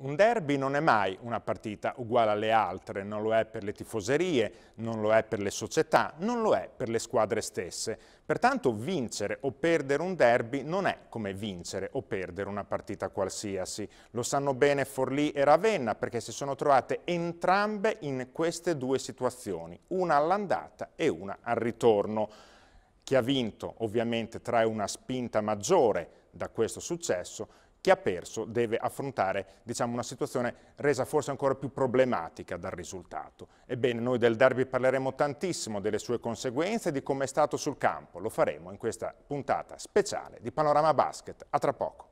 Un derby non è mai una partita uguale alle altre, non lo è per le tifoserie, non lo è per le società, non lo è per le squadre stesse. Pertanto vincere o perdere un derby non è come vincere o perdere una partita qualsiasi. Lo sanno bene Forlì e Ravenna perché si sono trovate entrambe in queste due situazioni, una all'andata e una al ritorno. Chi ha vinto ovviamente trae una spinta maggiore da questo successo, chi ha perso deve affrontare diciamo, una situazione resa forse ancora più problematica dal risultato. Ebbene, noi del derby parleremo tantissimo delle sue conseguenze e di come è stato sul campo. Lo faremo in questa puntata speciale di Panorama Basket. A tra poco.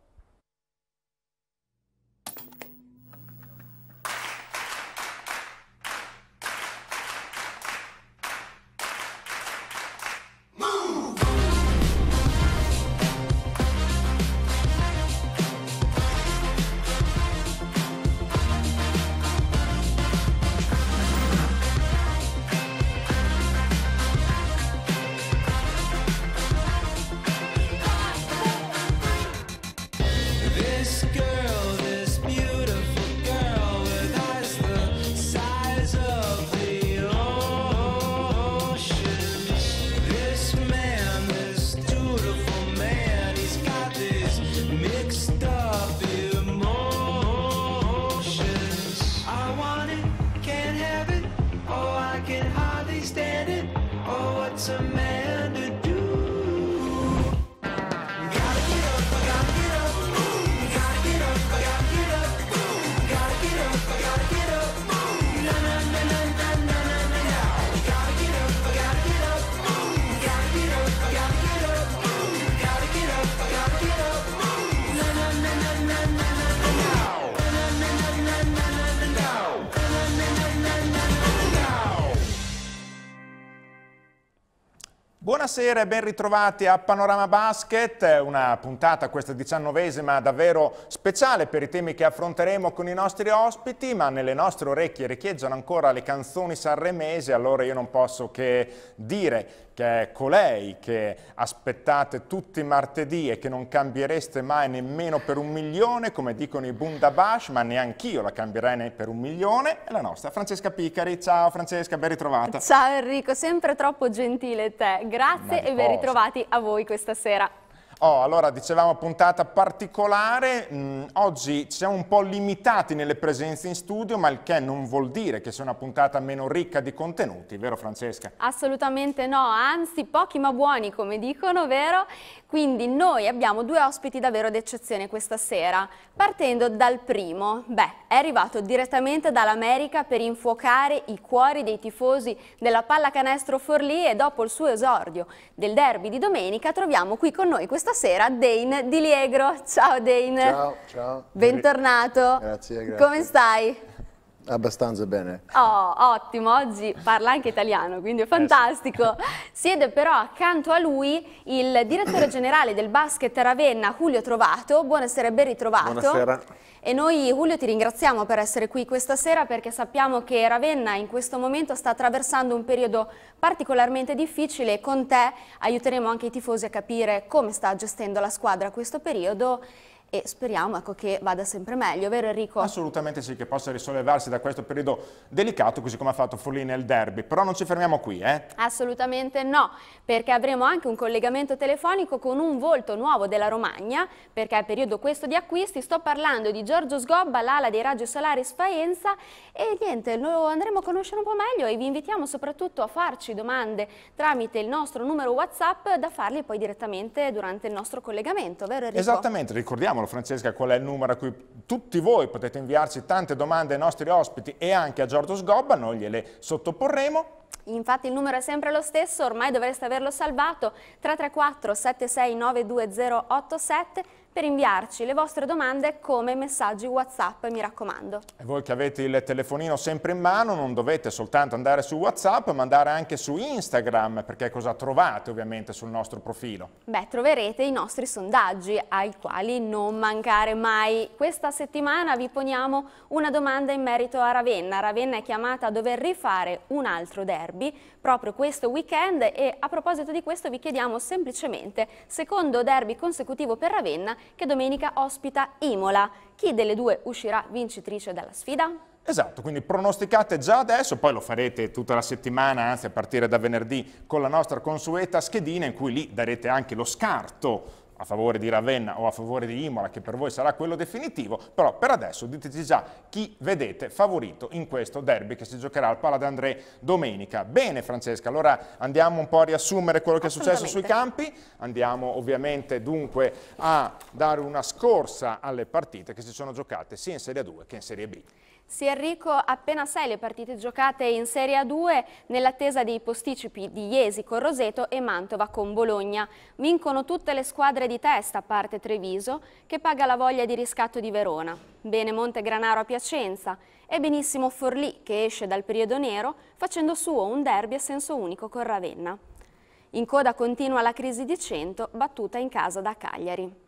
Buonasera e ben ritrovati a Panorama Basket, una puntata questa diciannovesima davvero speciale per i temi che affronteremo con i nostri ospiti, ma nelle nostre orecchie riecheggiano ancora le canzoni sanremese, allora io non posso che dire che è colei che aspettate tutti i martedì e che non cambiereste mai nemmeno per un milione, come dicono i Bundabash, ma neanch'io la cambierei per un milione, è la nostra Francesca Picari. Ciao Francesca, ben ritrovata. Ciao Enrico, sempre troppo gentile te. Grazie e ben ritrovati a voi questa sera. Oh, allora, dicevamo puntata particolare, mh, mm, oggi ci siamo un po' limitati nelle presenze in studio, ma il che non vuol dire che sia una puntata meno ricca di contenuti, vero Francesca? Assolutamente no, anzi pochi ma buoni come dicono, vero? Quindi noi abbiamo due ospiti davvero d'eccezione questa sera. Partendo dal primo, beh, è arrivato direttamente dall'America per infuocare i cuori dei tifosi della pallacanestro Forlì e dopo il suo esordio del derby di domenica troviamo qui con noi questa questa sera Dane Di Liegro. Ciao Dane. Ciao, ciao. Bentornato. Grazie, grazie. Come stai? Abbastanza bene. Oh, ottimo, oggi parla anche italiano, quindi è eh fantastico. Siede però accanto a lui il direttore generale del basket Ravenna, Julio Trovato. Buonasera ben ritrovato. Buonasera. E noi Julio ti ringraziamo per essere qui questa sera perché sappiamo che Ravenna in questo momento sta attraversando un periodo particolarmente difficile e con te aiuteremo anche i tifosi a capire come sta gestendo la squadra questo periodo e speriamo ecco, che vada sempre meglio, vero Enrico? Assolutamente sì, che possa risollevarsi da questo periodo delicato, così come ha fatto Forlì nel derby, però non ci fermiamo qui, eh? Assolutamente no, perché avremo anche un collegamento telefonico con un volto nuovo della Romagna, perché è periodo questo di acquisti, sto parlando di Giorgio Sgobba, l'ala dei raggi solari Faenza e niente, lo andremo a conoscere un po' meglio e vi invitiamo soprattutto a farci domande tramite il nostro numero WhatsApp da farli poi direttamente durante il nostro collegamento, vero Enrico? Esattamente, ricordiamolo Francesca qual è il numero a cui tutti voi potete inviarci tante domande ai nostri ospiti e anche a Giorgio Sgobba, noi gliele sottoporremo. Infatti il numero è sempre lo stesso, ormai dovreste averlo salvato, 334 76 92087 per inviarci le vostre domande come messaggi WhatsApp, mi raccomando. E voi che avete il telefonino sempre in mano non dovete soltanto andare su WhatsApp, ma andare anche su Instagram, perché cosa trovate ovviamente sul nostro profilo? Beh, troverete i nostri sondaggi ai quali non mancare mai. Questa settimana vi poniamo una domanda in merito a Ravenna. Ravenna è chiamata a dover rifare un altro derby proprio questo weekend e a proposito di questo vi chiediamo semplicemente, secondo derby consecutivo per Ravenna, che domenica ospita Imola, chi delle due uscirà vincitrice dalla sfida? Esatto, quindi pronosticate già adesso, poi lo farete tutta la settimana, anzi a partire da venerdì, con la nostra consueta schedina in cui lì darete anche lo scarto a favore di Ravenna o a favore di Imola, che per voi sarà quello definitivo, però per adesso diteci già chi vedete favorito in questo derby che si giocherà al Pala d'André domenica. Bene Francesca, allora andiamo un po' a riassumere quello che è successo sui campi, andiamo ovviamente dunque a dare una scorsa alle partite che si sono giocate sia in Serie A2 che in Serie B. Sì Enrico, appena sei le partite giocate in Serie A2 nell'attesa dei posticipi di Iesi con Roseto e Mantova con Bologna. Vincono tutte le squadre di testa, a parte Treviso, che paga la voglia di riscatto di Verona. Bene Montegranaro a Piacenza e benissimo Forlì che esce dal periodo nero facendo suo un derby a senso unico con Ravenna. In coda continua la crisi di Cento, battuta in casa da Cagliari.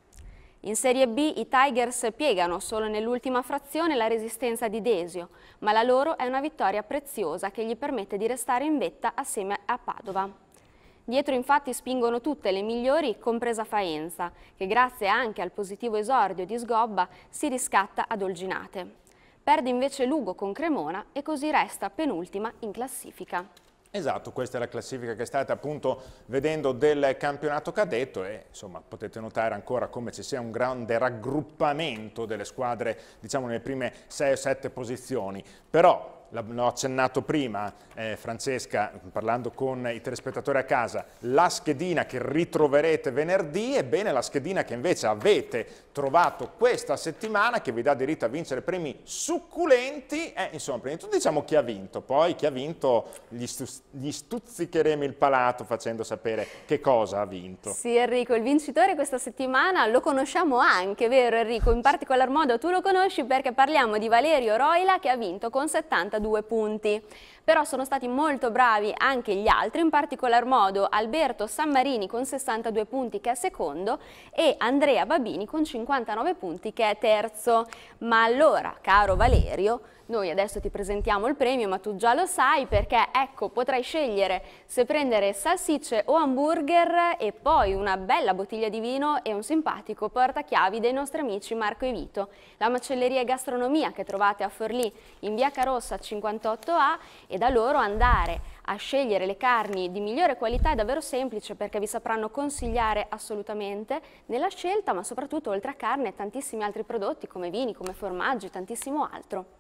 In Serie B i Tigers piegano solo nell'ultima frazione la resistenza di Desio, ma la loro è una vittoria preziosa che gli permette di restare in vetta assieme a Padova. Dietro infatti spingono tutte le migliori, compresa Faenza, che grazie anche al positivo esordio di Sgobba si riscatta ad Olginate. Perde invece Lugo con Cremona e così resta penultima in classifica. Esatto, questa è la classifica che state appunto vedendo del campionato cadetto e insomma potete notare ancora come ci sia un grande raggruppamento delle squadre diciamo nelle prime 6 o 7 posizioni, però l'ho accennato prima, eh, Francesca, parlando con i telespettatori a casa, la schedina che ritroverete venerdì, ebbene la schedina che invece avete trovato questa settimana, che vi dà diritto a vincere premi succulenti, eh, insomma, prima di tutto diciamo chi ha vinto, poi chi ha vinto gli, stu gli stuzzicheremo il palato facendo sapere che cosa ha vinto. Sì Enrico, il vincitore questa settimana lo conosciamo anche, vero Enrico? In particolar modo tu lo conosci perché parliamo di Valerio Roila che ha vinto con 70 42 punti però sono stati molto bravi anche gli altri, in particolar modo Alberto Sammarini con 62 punti che è secondo e Andrea Babini con 59 punti che è terzo. Ma allora, caro Valerio, noi adesso ti presentiamo il premio, ma tu già lo sai perché, ecco, potrai scegliere se prendere salsicce o hamburger e poi una bella bottiglia di vino e un simpatico portachiavi dei nostri amici Marco e Vito. La macelleria e gastronomia che trovate a Forlì in via Carossa 58A e da loro andare a scegliere le carni di migliore qualità è davvero semplice perché vi sapranno consigliare assolutamente nella scelta, ma soprattutto oltre a carne tantissimi altri prodotti come vini, come formaggi, tantissimo altro.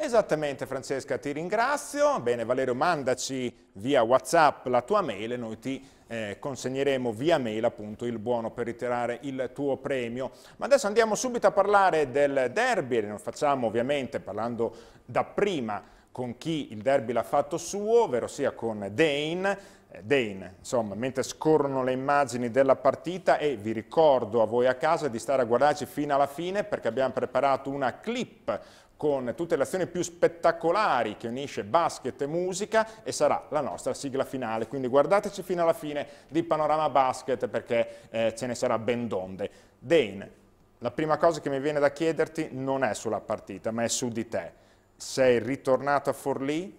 Esattamente Francesca, ti ringrazio. Bene Valerio, mandaci via Whatsapp la tua mail e noi ti eh, consegneremo via mail appunto il buono per ritirare il tuo premio. Ma adesso andiamo subito a parlare del derby, e lo facciamo ovviamente parlando da prima con chi il derby l'ha fatto suo, ovvero sia con Dane, eh, Dane, insomma, mentre scorrono le immagini della partita e vi ricordo a voi a casa di stare a guardarci fino alla fine perché abbiamo preparato una clip con tutte le azioni più spettacolari che unisce basket e musica e sarà la nostra sigla finale. Quindi guardateci fino alla fine di Panorama Basket perché eh, ce ne sarà ben donde. Dane, la prima cosa che mi viene da chiederti non è sulla partita ma è su di te sei ritornato a Forlì,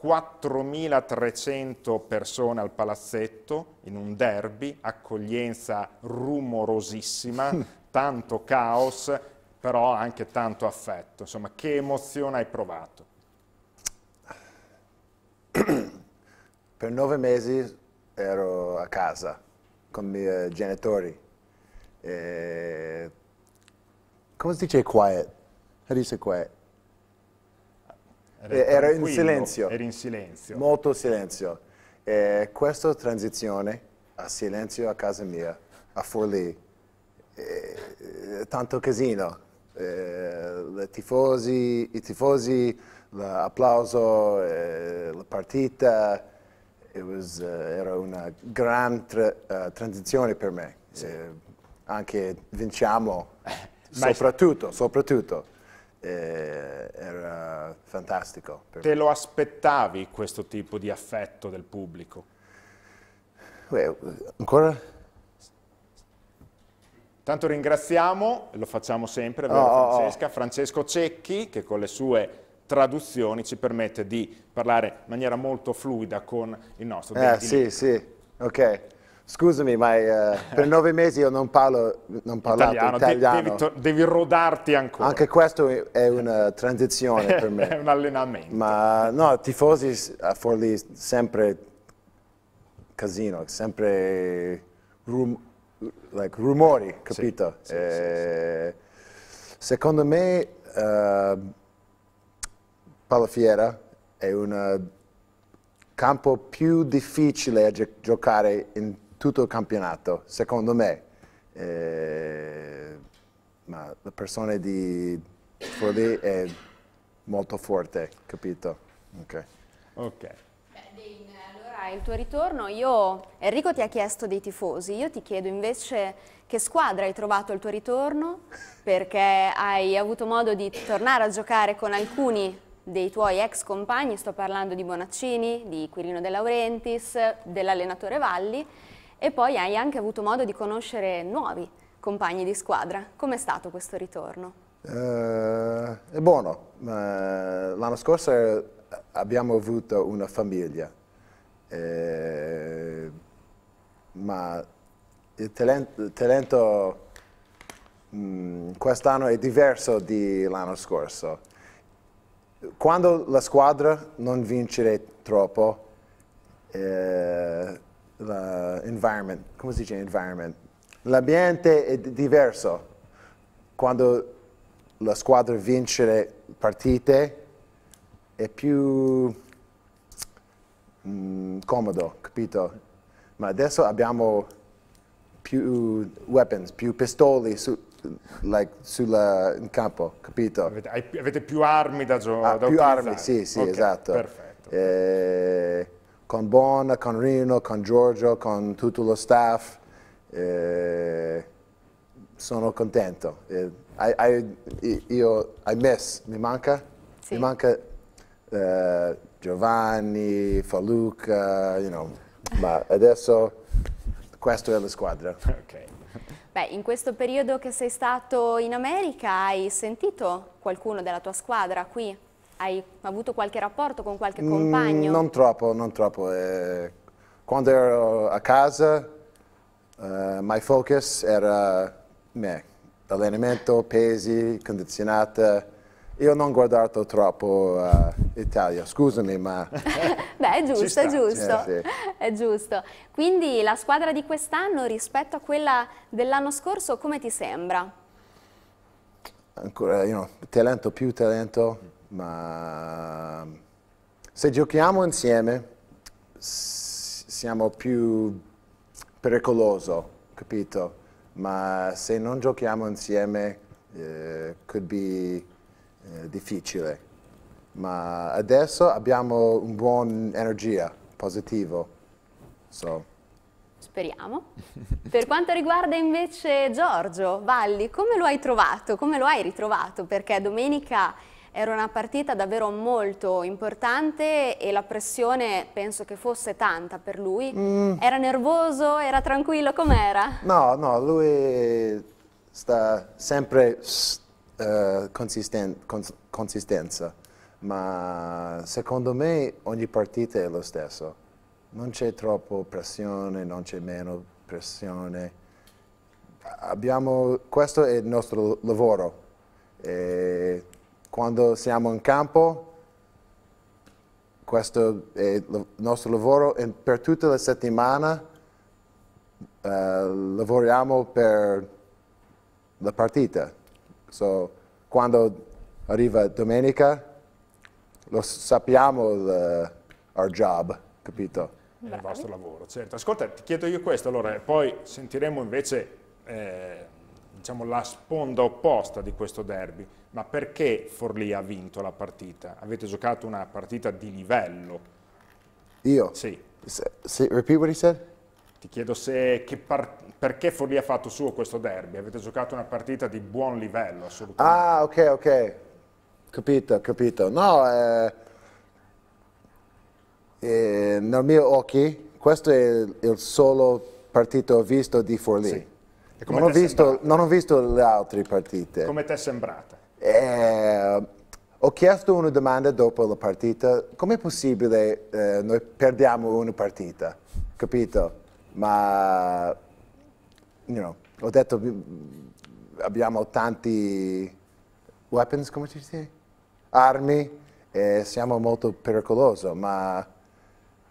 4.300 persone al palazzetto in un derby, accoglienza rumorosissima, tanto caos, però anche tanto affetto. Insomma, che emozione hai provato? Per nove mesi ero a casa con i miei genitori. E... Come si dice quiet? How do you say quiet? Eh, era in silenzio. Era in silenzio. Molto silenzio. E eh, questa transizione a silenzio a casa mia, a Forlì, eh, tanto casino. Eh, tifosi, I tifosi, l'applauso, la partita, was, uh, era una gran tra, uh, transizione per me. Sì. Eh, anche vinciamo, soprattutto, soprattutto eh, era fantastico. Te me. lo aspettavi questo tipo di affetto del pubblico? Beh, ancora? Tanto ringraziamo, lo facciamo sempre, oh, oh, oh. Francesca, oh. Francesco Cecchi che con le sue traduzioni ci permette di parlare in maniera molto fluida con il nostro. Eh, sì, sì, ok. Scusami, ma eh, per nove mesi io non parlo non italiano. italiano. Devi, devi, devi, rodarti ancora. Anche questo è una transizione per me. è un allenamento. Ma no, tifosi a Forlì sempre casino, sempre rum, like, rumori, capito? Sì, sì, eh, sì, secondo me uh, Palafiera è un eh, campo più difficile a giocare in tutto il campionato, secondo me. Eh, ma la persona di Forlì è molto forte, capito? Ok. Ok. Allora, il tuo ritorno, io, Enrico ti ha chiesto dei tifosi, io ti chiedo invece che squadra hai trovato il tuo ritorno, perché hai avuto modo di tornare a giocare con alcuni dei tuoi ex compagni, sto parlando di Bonaccini, di Quirino De Laurentiis, dell'allenatore Valli, e poi hai anche avuto modo di conoscere nuovi compagni di squadra. Com'è stato questo ritorno? Eh, è buono. Eh, l'anno scorso eh, abbiamo avuto una famiglia, eh, ma il talento, talento mm, quest'anno è diverso dall'anno scorso. Quando la squadra non vince troppo, eh, l'environment, come si dice environment? L'ambiente è diverso. Quando la squadra vince le partite è più mm, comodo, capito? Ma adesso abbiamo più weapons, più pistoli su, like, sulla, in campo, capito? Avete, avete più armi da giocare? Ah, più armi, sì, sì, okay, esatto. Perfetto. Eh, con Bona, con Rino, con Giorgio, con tutto lo staff. Eh, sono contento. Eh, I, I, io, I miss, mi manca? Sì. Mi manca eh, Giovanni, Faluca, you know. ma adesso questa è la squadra. Okay. Beh, in questo periodo che sei stato in America hai sentito qualcuno della tua squadra qui? Hai avuto qualche rapporto con qualche mm, compagno? non troppo, non troppo. Eh. quando ero a casa, il uh, eh, mio focus era me. Allenamento, pesi, condizionata. Io non ho guardato troppo uh, Italia, scusami, ma... Beh, è giusto, è giusto, eh, sì. è giusto. Quindi la squadra di quest'anno rispetto a quella dell'anno scorso, come ti sembra? Ancora, you know, talento più talento, ma se giochiamo insieme siamo più pericolosi, capito? Ma se non giochiamo insieme eh, could be eh, difficile. Ma adesso abbiamo un buon energia, positivo. So. Speriamo. per quanto riguarda invece Giorgio Valli, come lo hai trovato? Come lo hai ritrovato? Perché domenica era una partita davvero molto importante e la pressione penso che fosse tanta per lui. Mm. Era nervoso? Era tranquillo? Com'era? No, no, lui sta sempre uh, consisten cons consistenza, ma secondo me ogni partita è lo stesso. Non c'è troppo pressione, non c'è meno pressione. Abbiamo, questo è il nostro lavoro. E quando siamo in campo, questo è il nostro lavoro e per tutta la settimana uh, lavoriamo per la partita. So, quando arriva domenica lo sappiamo il nostro eh, job, capito? Il vostro lavoro, certo. Ascolta, ti chiedo io questo, allora poi sentiremo invece eh, diciamo, la sponda opposta di questo derby ma perché Forlì ha vinto la partita? Avete giocato una partita di livello. Io? Sì. S repeat what he said? Ti chiedo se, perché Forlì ha fatto suo questo derby. Avete giocato una partita di buon livello, assolutamente. Ah, ok, ok. Capito, capito. No, eh, eh, nel mio occhio, questo è il solo partito visto di Forlì. Sì. Non ho, visto, non ho visto le altre partite. Come ti è sembrata? Eh, ho chiesto una domanda dopo la partita, com'è possibile eh, noi perdiamo una partita? Capito? Ma, you know, ho detto, abbiamo tanti weapons, come si dice? Armi, e siamo molto pericolosi, ma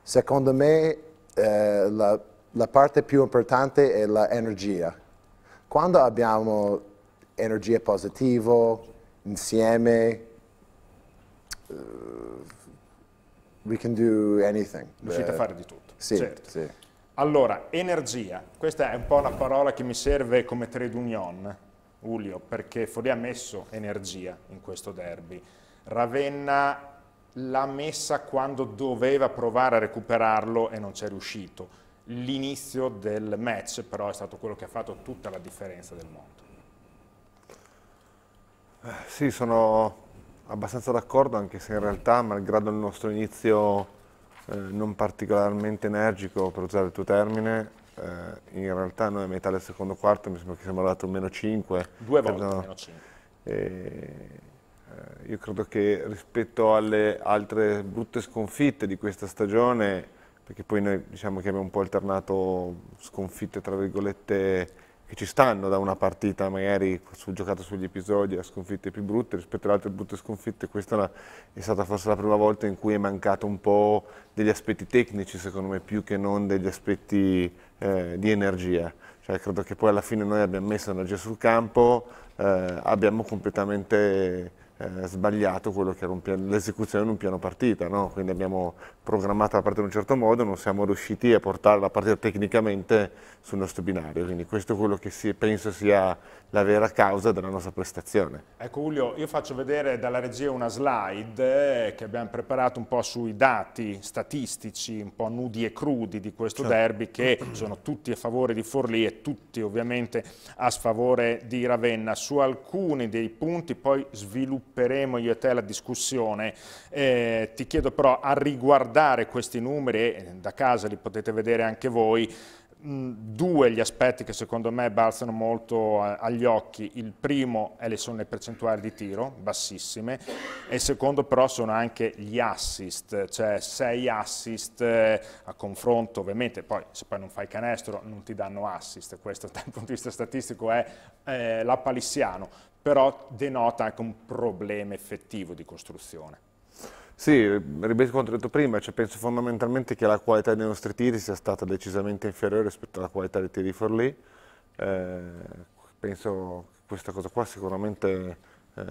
secondo me eh, la, la parte più importante è l'energia. Quando abbiamo energia positiva, insieme uh, we can do anything. Riuscite a eh, fare di tutto. Sì, certo. sì. Allora, energia, questa è un po' la parola che mi serve come trade union, Julio, perché Folli ha messo energia in questo derby. Ravenna l'ha messa quando doveva provare a recuperarlo e non c'è riuscito. L'inizio del match però è stato quello che ha fatto tutta la differenza del mondo. Sì, sono abbastanza d'accordo, anche se in realtà, malgrado il nostro inizio eh, non particolarmente energico, per usare il tuo termine, eh, in realtà noi a metà del secondo quarto mi sembra che siamo arrivati a meno 5. Due volte meno 5. eh, io credo che rispetto alle altre brutte sconfitte di questa stagione, perché poi noi diciamo che abbiamo un po' alternato sconfitte tra virgolette che ci stanno da una partita magari su, giocata sugli episodi, a sconfitte più brutte rispetto alle altre brutte sconfitte, questa la, è stata forse la prima volta in cui è mancato un po' degli aspetti tecnici secondo me più che non degli aspetti eh, di energia. Cioè, credo che poi alla fine noi abbiamo messo energia sul campo, eh, abbiamo completamente eh, sbagliato quello che era l'esecuzione di un piano partita, no? quindi abbiamo programmata la partita in un certo modo, non siamo riusciti a portare la partita tecnicamente sul nostro binario, quindi questo è quello che si, penso sia la vera causa della nostra prestazione. Ecco Julio, io faccio vedere dalla regia una slide eh, che abbiamo preparato un po' sui dati statistici, un po' nudi e crudi di questo certo. derby che sono tutti a favore di Forlì e tutti ovviamente a sfavore di Ravenna. Su alcuni dei punti poi svilupperemo io e te la discussione, eh, ti chiedo però a riguardo guardare questi numeri, e da casa li potete vedere anche voi, mm, due gli aspetti che secondo me balzano molto agli occhi. Il primo è le, sono le percentuali di tiro, bassissime, e il secondo però sono anche gli assist, cioè sei assist eh, a confronto, ovviamente poi se poi non fai canestro non ti danno assist, questo dal punto di vista statistico è eh, la palissiano, però denota anche un problema effettivo di costruzione. Sì, ripeto quanto detto prima, cioè penso fondamentalmente che la qualità dei nostri tiri sia stata decisamente inferiore rispetto alla qualità dei tiri di Forlì. Eh, penso che questa cosa qua sicuramente eh,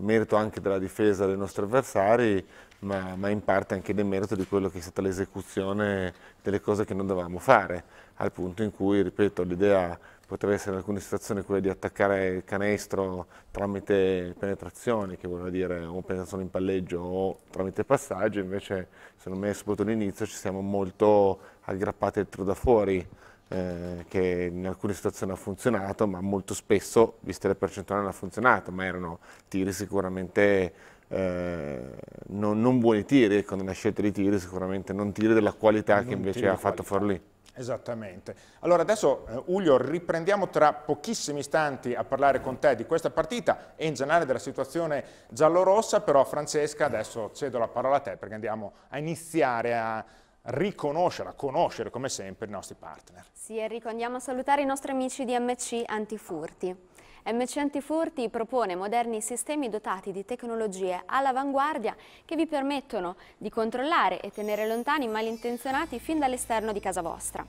merito anche della difesa dei nostri avversari, ma, ma, in parte anche del merito di quello che è stata l'esecuzione delle cose che non dovevamo fare, al punto in cui, ripeto, l'idea potrebbe essere in alcune situazioni quella di attaccare il canestro tramite penetrazione, che voleva dire o penetrazione in palleggio o tramite passaggio, invece secondo me soprattutto all'inizio ci siamo molto aggrappati al tiro da fuori, eh, che in alcune situazioni ha funzionato, ma molto spesso, viste le percentuali, non ha funzionato, ma erano tiri sicuramente eh, non, non, buoni tiri, ecco, nella scelta di tiri sicuramente non tiri della qualità non che invece ha fatto fuori lì. Esattamente. Allora adesso eh, Uglio riprendiamo tra pochissimi istanti a parlare con te di questa partita e in generale della situazione giallorossa, però Francesca adesso cedo la parola a te perché andiamo a iniziare a riconoscere, a conoscere come sempre i nostri partner. Sì Enrico, andiamo a salutare i nostri amici di MC Antifurti. MC Antifurti propone moderni sistemi dotati di tecnologie all'avanguardia che vi permettono di controllare e tenere lontani i malintenzionati fin dall'esterno di casa vostra.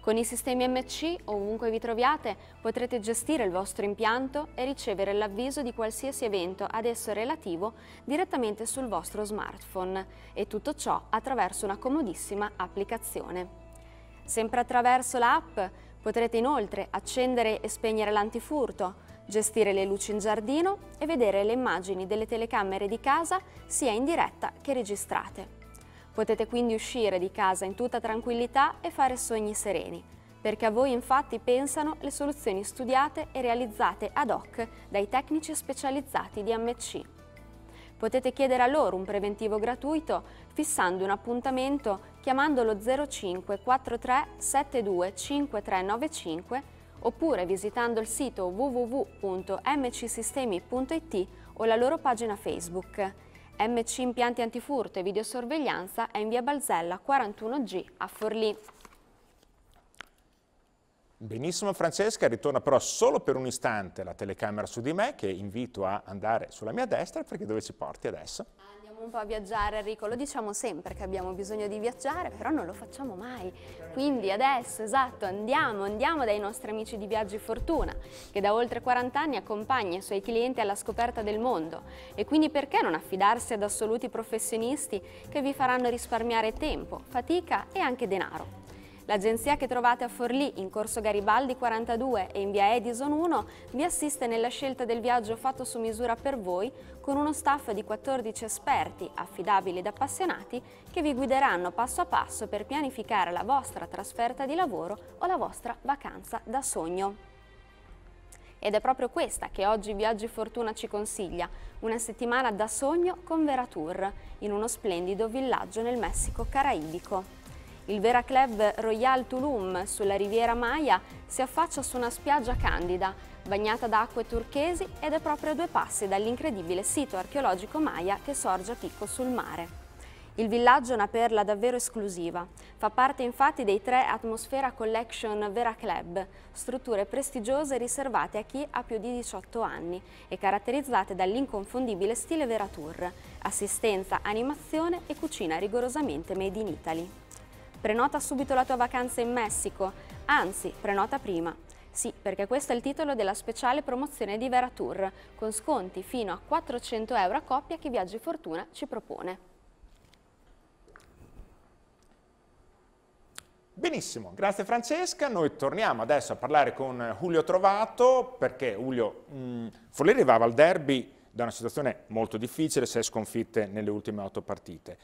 Con i sistemi MC, ovunque vi troviate, potrete gestire il vostro impianto e ricevere l'avviso di qualsiasi evento ad esso relativo direttamente sul vostro smartphone e tutto ciò attraverso una comodissima applicazione. Sempre attraverso l'app potrete inoltre accendere e spegnere l'antifurto, gestire le luci in giardino e vedere le immagini delle telecamere di casa sia in diretta che registrate. Potete quindi uscire di casa in tutta tranquillità e fare sogni sereni, perché a voi infatti pensano le soluzioni studiate e realizzate ad hoc dai tecnici specializzati di MC. Potete chiedere a loro un preventivo gratuito fissando un appuntamento chiamandolo 05 43 72 5395 oppure visitando il sito www.mcsistemi.it o la loro pagina Facebook. MC Impianti Antifurto e Videosorveglianza è in via Balzella 41G a Forlì. Benissimo Francesca, ritorna però solo per un istante la telecamera su di me che invito a andare sulla mia destra perché dove ci porti adesso? un po' a viaggiare Enrico, lo diciamo sempre che abbiamo bisogno di viaggiare, però non lo facciamo mai. Quindi adesso, esatto, andiamo, andiamo dai nostri amici di Viaggi Fortuna, che da oltre 40 anni accompagna i suoi clienti alla scoperta del mondo. E quindi perché non affidarsi ad assoluti professionisti che vi faranno risparmiare tempo, fatica e anche denaro? L'agenzia che trovate a Forlì, in corso Garibaldi 42 e in via Edison 1, vi assiste nella scelta del viaggio fatto su misura per voi con uno staff di 14 esperti, affidabili ed appassionati, che vi guideranno passo a passo per pianificare la vostra trasferta di lavoro o la vostra vacanza da sogno. Ed è proprio questa che oggi Viaggi Fortuna ci consiglia, una settimana da sogno con Veratour, in uno splendido villaggio nel Messico caraibico. Il Vera Club Royal Tulum sulla riviera Maya si affaccia su una spiaggia candida, bagnata da acque turchesi ed è proprio a due passi dall'incredibile sito archeologico Maya che sorge a picco sul mare. Il villaggio è una perla davvero esclusiva. Fa parte infatti dei tre Atmosfera Collection Vera Club, strutture prestigiose riservate a chi ha più di 18 anni e caratterizzate dall'inconfondibile stile Vera Tour, assistenza, animazione e cucina rigorosamente made in Italy. Prenota subito la tua vacanza in Messico, anzi, prenota prima. Sì, perché questo è il titolo della speciale promozione di Veratour, con sconti fino a 400 euro a coppia che Viaggi Fortuna ci propone. Benissimo, grazie Francesca. Noi torniamo adesso a parlare con Julio Trovato perché Julio mh, mm, Folleri arrivava al derby da una situazione molto difficile, sei sconfitte nelle ultime otto partite.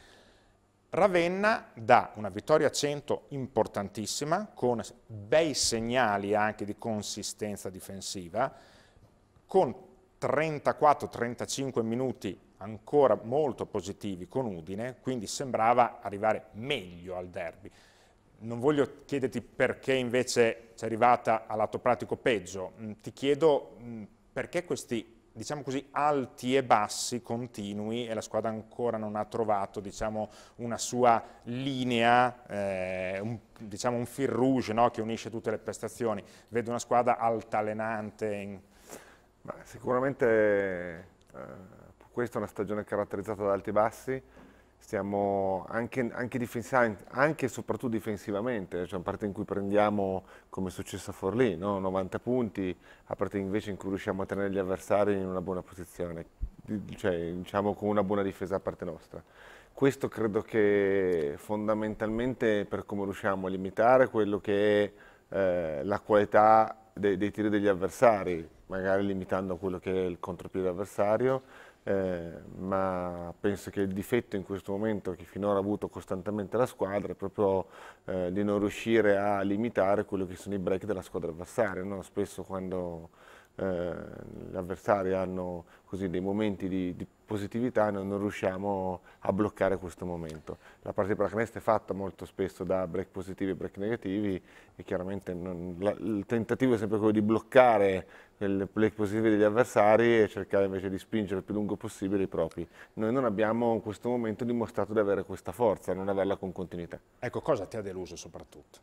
Ravenna dà una vittoria a 100 importantissima, con bei segnali anche di consistenza difensiva, con 34-35 minuti ancora molto positivi con Udine, quindi sembrava arrivare meglio al derby. Non voglio chiederti perché invece ci arrivata a lato pratico peggio, mm, ti chiedo mm, perché questi diciamo così, alti e bassi continui e la squadra ancora non ha trovato diciamo, una sua linea, eh, un, diciamo un fil rouge no? che unisce tutte le prestazioni. Vedo una squadra altalenante. In... Beh, sicuramente eh, questa è una stagione caratterizzata da alti e bassi, stiamo anche, anche, anche, e soprattutto difensivamente, c'è cioè una parte in cui prendiamo come è successo a Forlì, no? 90 punti, a parte invece in cui riusciamo a tenere gli avversari in una buona posizione, cioè diciamo con una buona difesa da parte nostra. Questo credo che fondamentalmente per come riusciamo a limitare quello che è eh, la qualità dei, dei tiri degli avversari, magari limitando quello che è il contropiede avversario, eh, ma penso che il difetto in questo momento che finora ha avuto costantemente la squadra è proprio eh, di non riuscire a limitare quello che sono i break della squadra avversaria, no? spesso quando eh, gli avversari hanno così, dei momenti di, di positività e noi non riusciamo a bloccare questo momento. La parte di pallacanestro è fatta molto spesso da break positivi e break negativi e chiaramente non, la, il tentativo è sempre quello di bloccare il play positivo degli avversari e cercare invece di spingere il più lungo possibile i propri. Noi non abbiamo in questo momento dimostrato di avere questa forza, non averla con continuità. Ecco, cosa ti ha deluso soprattutto?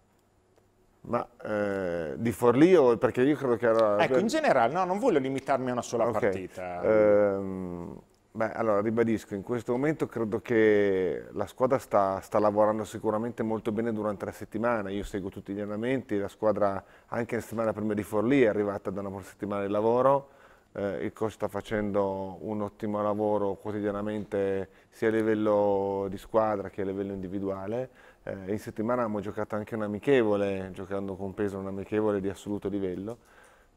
Ma eh, di Forlì o perché io credo che era... Ecco, cioè in generale, no, non voglio limitarmi a una sola okay. partita. Ehm, beh, allora, ribadisco, in questo momento credo che la squadra sta, sta, lavorando sicuramente molto bene durante la settimana. Io seguo tutti gli allenamenti, la squadra anche la settimana prima di Forlì è arrivata da una settimana di lavoro. Eh, il coach sta facendo un ottimo lavoro quotidianamente sia a livello di squadra che a livello individuale. Eh, in settimana abbiamo giocato anche un amichevole, giocando con peso un amichevole di assoluto livello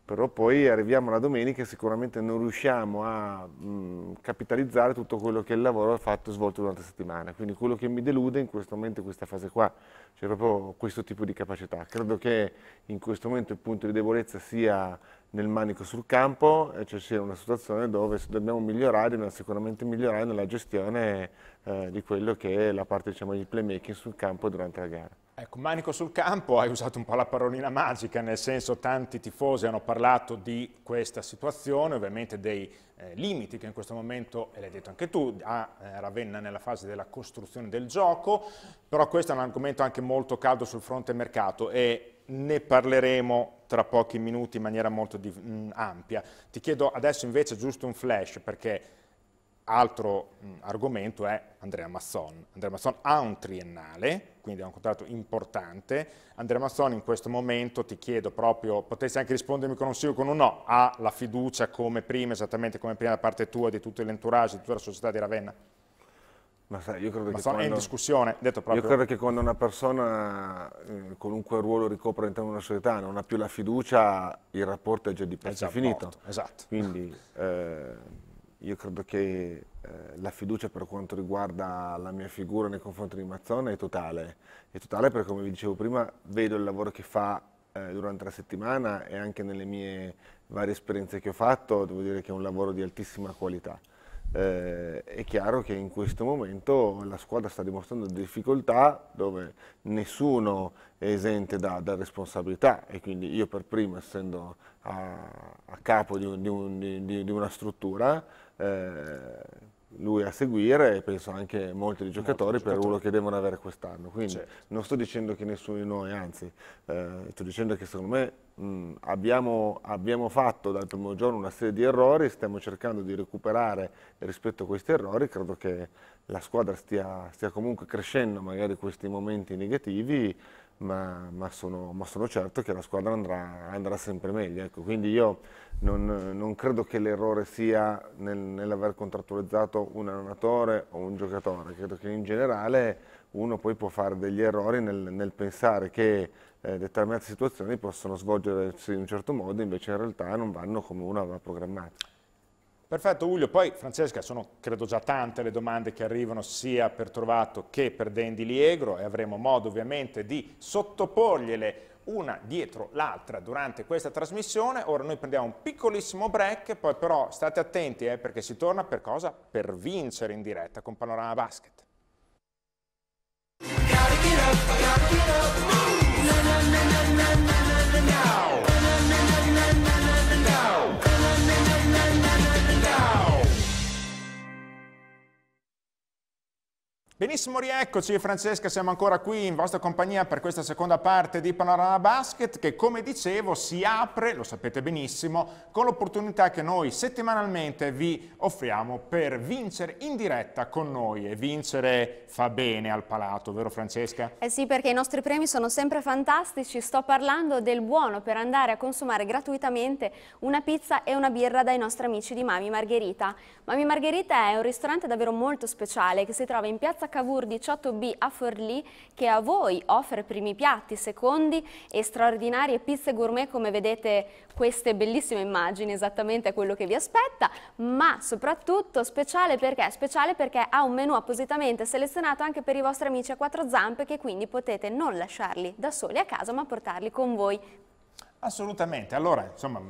però poi arriviamo la domenica e sicuramente non riusciamo a mh, mm, capitalizzare tutto quello che è il lavoro fatto e svolto durante la settimana. Quindi quello che mi delude in questo momento, in questa fase qua, c'è cioè proprio questo tipo di capacità. Credo che in questo momento il punto di debolezza sia nel manico sul campo, eh, cioè sia una situazione dove se dobbiamo migliorare, dobbiamo sicuramente migliorare nella gestione eh, di quello che è la parte diciamo, di playmaking sul campo durante la gara. Ecco, manico sul campo, hai usato un po' la parolina magica, nel senso tanti tifosi hanno parlato di questa situazione, ovviamente dei eh, limiti che in questo momento, e l'hai detto anche tu, ha eh, Ravenna nella fase della costruzione del gioco, però questo è un argomento anche molto caldo sul fronte mercato e ne parleremo tra pochi minuti in maniera molto di, mh, mm, ampia. Ti chiedo adesso invece giusto un flash perché Altro mh, mm, argomento è Andrea Masson. Andrea Masson ha un triennale, quindi è un contratto importante. Andrea Masson in questo momento ti chiedo proprio, potresti anche rispondermi con un sì o con un no, ha la fiducia come prima, esattamente come prima da parte tua, di tutto l'entourage, di tutta la società di Ravenna? Ma sai, io credo, che quando, io credo che quando, una persona, eh, qualunque ruolo ricopre all'interno di una società, non ha più la fiducia, il rapporto è già di per sé finito. Esatto. Quindi eh, io credo che eh, la fiducia per quanto riguarda la mia figura nei confronti di Mazzone è totale. È totale perché, come vi dicevo prima, vedo il lavoro che fa eh, durante la settimana e anche nelle mie varie esperienze che ho fatto, devo dire che è un lavoro di altissima qualità. Eh, è chiaro che in questo momento la squadra sta dimostrando difficoltà dove nessuno è esente da, da responsabilità e quindi io per primo essendo a, a capo di, un, di, un, di, di una struttura eh, lui a seguire e penso anche molti di giocatori molti per giocatori. uno che devono avere quest'anno. Quindi certo. non sto dicendo che nessuno di noi, anzi, eh, sto dicendo che secondo me mh, abbiamo, abbiamo, fatto dal primo giorno una serie di errori, stiamo cercando di recuperare rispetto a questi errori, credo che la squadra stia, stia comunque crescendo magari questi momenti negativi ma, ma, sono, ma, sono, certo che la squadra andrà, andrà sempre meglio. Ecco. Quindi io non, non, credo che l'errore sia nel, nell'aver contrattualizzato un allenatore o un giocatore, credo che in generale uno poi può fare degli errori nel, nel pensare che eh, determinate situazioni possono svolgersi in un certo modo, invece in realtà non vanno come uno aveva programmato. Perfetto Giulio, poi Francesca sono credo già tante le domande che arrivano sia per Trovato che per Dendi Liegro e avremo modo ovviamente di sottoporgliele una dietro l'altra durante questa trasmissione. Ora noi prendiamo un piccolissimo break, poi però state attenti eh, perché si torna per cosa? Per vincere in diretta con Panorama Basket. Gotta get up, gotta get up. Benissimo, rieccoci Francesca, siamo ancora qui in vostra compagnia per questa seconda parte di Panorama Basket che come dicevo si apre, lo sapete benissimo, con l'opportunità che noi settimanalmente vi offriamo per vincere in diretta con noi e vincere fa bene al palato, vero Francesca? Eh sì, perché i nostri premi sono sempre fantastici, sto parlando del buono per andare a consumare gratuitamente una pizza e una birra dai nostri amici di Mami Margherita. Mami Margherita è un ristorante davvero molto speciale che si trova in piazza Cavour 18B a Forlì che a voi offre primi piatti, secondi e straordinarie pizze gourmet come vedete queste bellissime immagini, esattamente quello che vi aspetta, ma soprattutto speciale perché? Speciale perché ha un menù appositamente selezionato anche per i vostri amici a quattro zampe che quindi potete non lasciarli da soli a casa ma portarli con voi. Assolutamente, allora insomma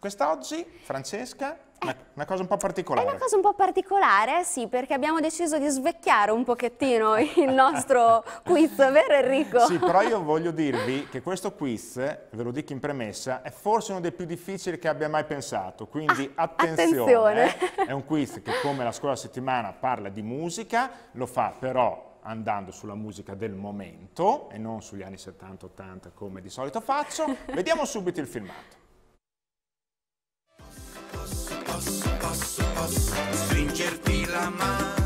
Quest'oggi, Francesca, eh, una cosa un po' particolare. È una cosa un po' particolare, sì, perché abbiamo deciso di svecchiare un pochettino il nostro quiz, vero Enrico? Sì, però io voglio dirvi che questo quiz, ve lo dico in premessa, è forse uno dei più difficili che abbia mai pensato, quindi ah, attenzione. attenzione. È un quiz che come la scorsa settimana parla di musica, lo fa però andando sulla musica del momento e non sugli anni 70-80 come di solito faccio. Vediamo subito il filmato posso, posso, posso stringerti la mano.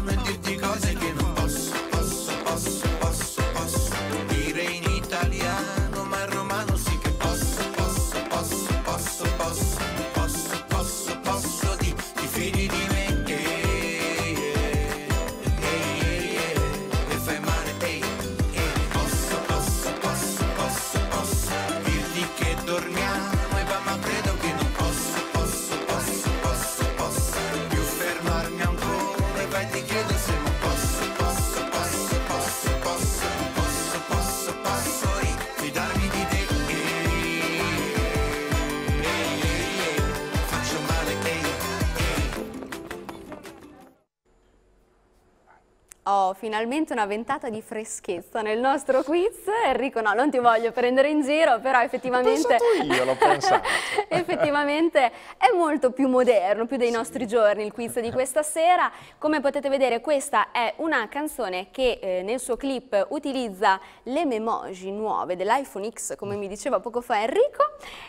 ho finalmente una ventata di freschezza nel nostro quiz. Enrico, no, non ti voglio prendere in giro, però effettivamente... L'ho io, l'ho pensato. effettivamente è molto più moderno, più dei sì. nostri giorni il quiz di questa sera. Come potete vedere questa è una canzone che eh, nel suo clip utilizza le memoji nuove dell'iPhone X, come mi diceva poco fa Enrico,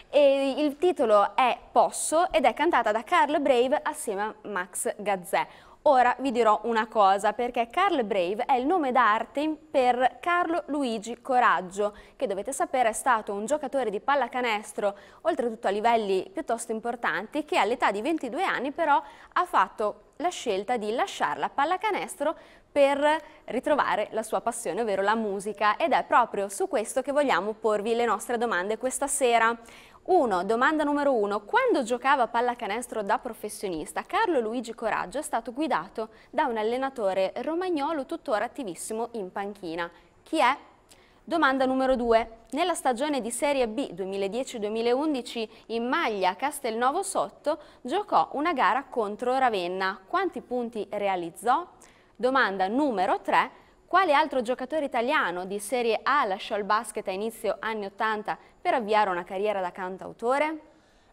e il titolo è Posso ed è cantata da Carl Brave assieme a Max Gazzè. Ora vi dirò una cosa, perché Carl Brave è il nome d'arte per Carlo Luigi Coraggio, che dovete sapere è stato un giocatore di pallacanestro, oltretutto a livelli piuttosto importanti, che all'età di 22 anni però ha fatto la scelta di lasciare la pallacanestro per ritrovare la sua passione, ovvero la musica, ed è proprio su questo che vogliamo porvi le nostre domande questa sera. 1. Domanda numero 1. Quando giocava a pallacanestro da professionista, Carlo Luigi Coraggio è stato guidato da un allenatore romagnolo tuttora attivissimo in panchina. Chi è? Domanda numero 2. Nella stagione di Serie B 2010-2011 in maglia Castelnovo Sotto giocò una gara contro Ravenna. Quanti punti realizzò? Domanda numero 3. Quale altro giocatore italiano di Serie A lasciò il basket a inizio anni 80 per avviare una carriera da cantautore?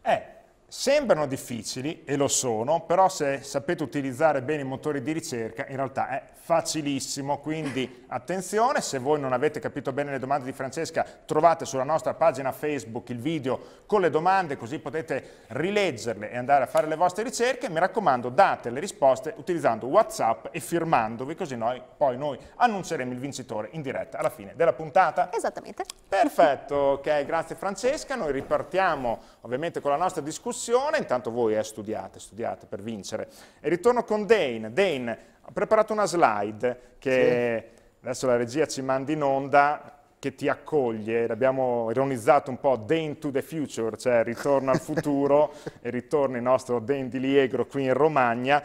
Eh, sembrano difficili, e lo sono, però se sapete utilizzare bene i motori di ricerca in realtà è facilissimo, quindi attenzione, se voi non avete capito bene le domande di Francesca trovate sulla nostra pagina Facebook il video con le domande così potete rileggerle e andare a fare le vostre ricerche, mi raccomando date le risposte utilizzando Whatsapp e firmandovi così noi poi noi annunceremo il vincitore in diretta alla fine della puntata. Esattamente. Perfetto, ok, grazie Francesca, noi ripartiamo ovviamente con la nostra discussione, intanto voi eh, studiate, studiate per vincere. E ritorno con Dane. Dane, ho preparato una slide che sì. adesso la regia ci manda in onda, che ti accoglie, l'abbiamo ironizzato un po' Dane to the Future, cioè ritorno al futuro e ritorno il nostro Dane di Liegro qui in Romagna,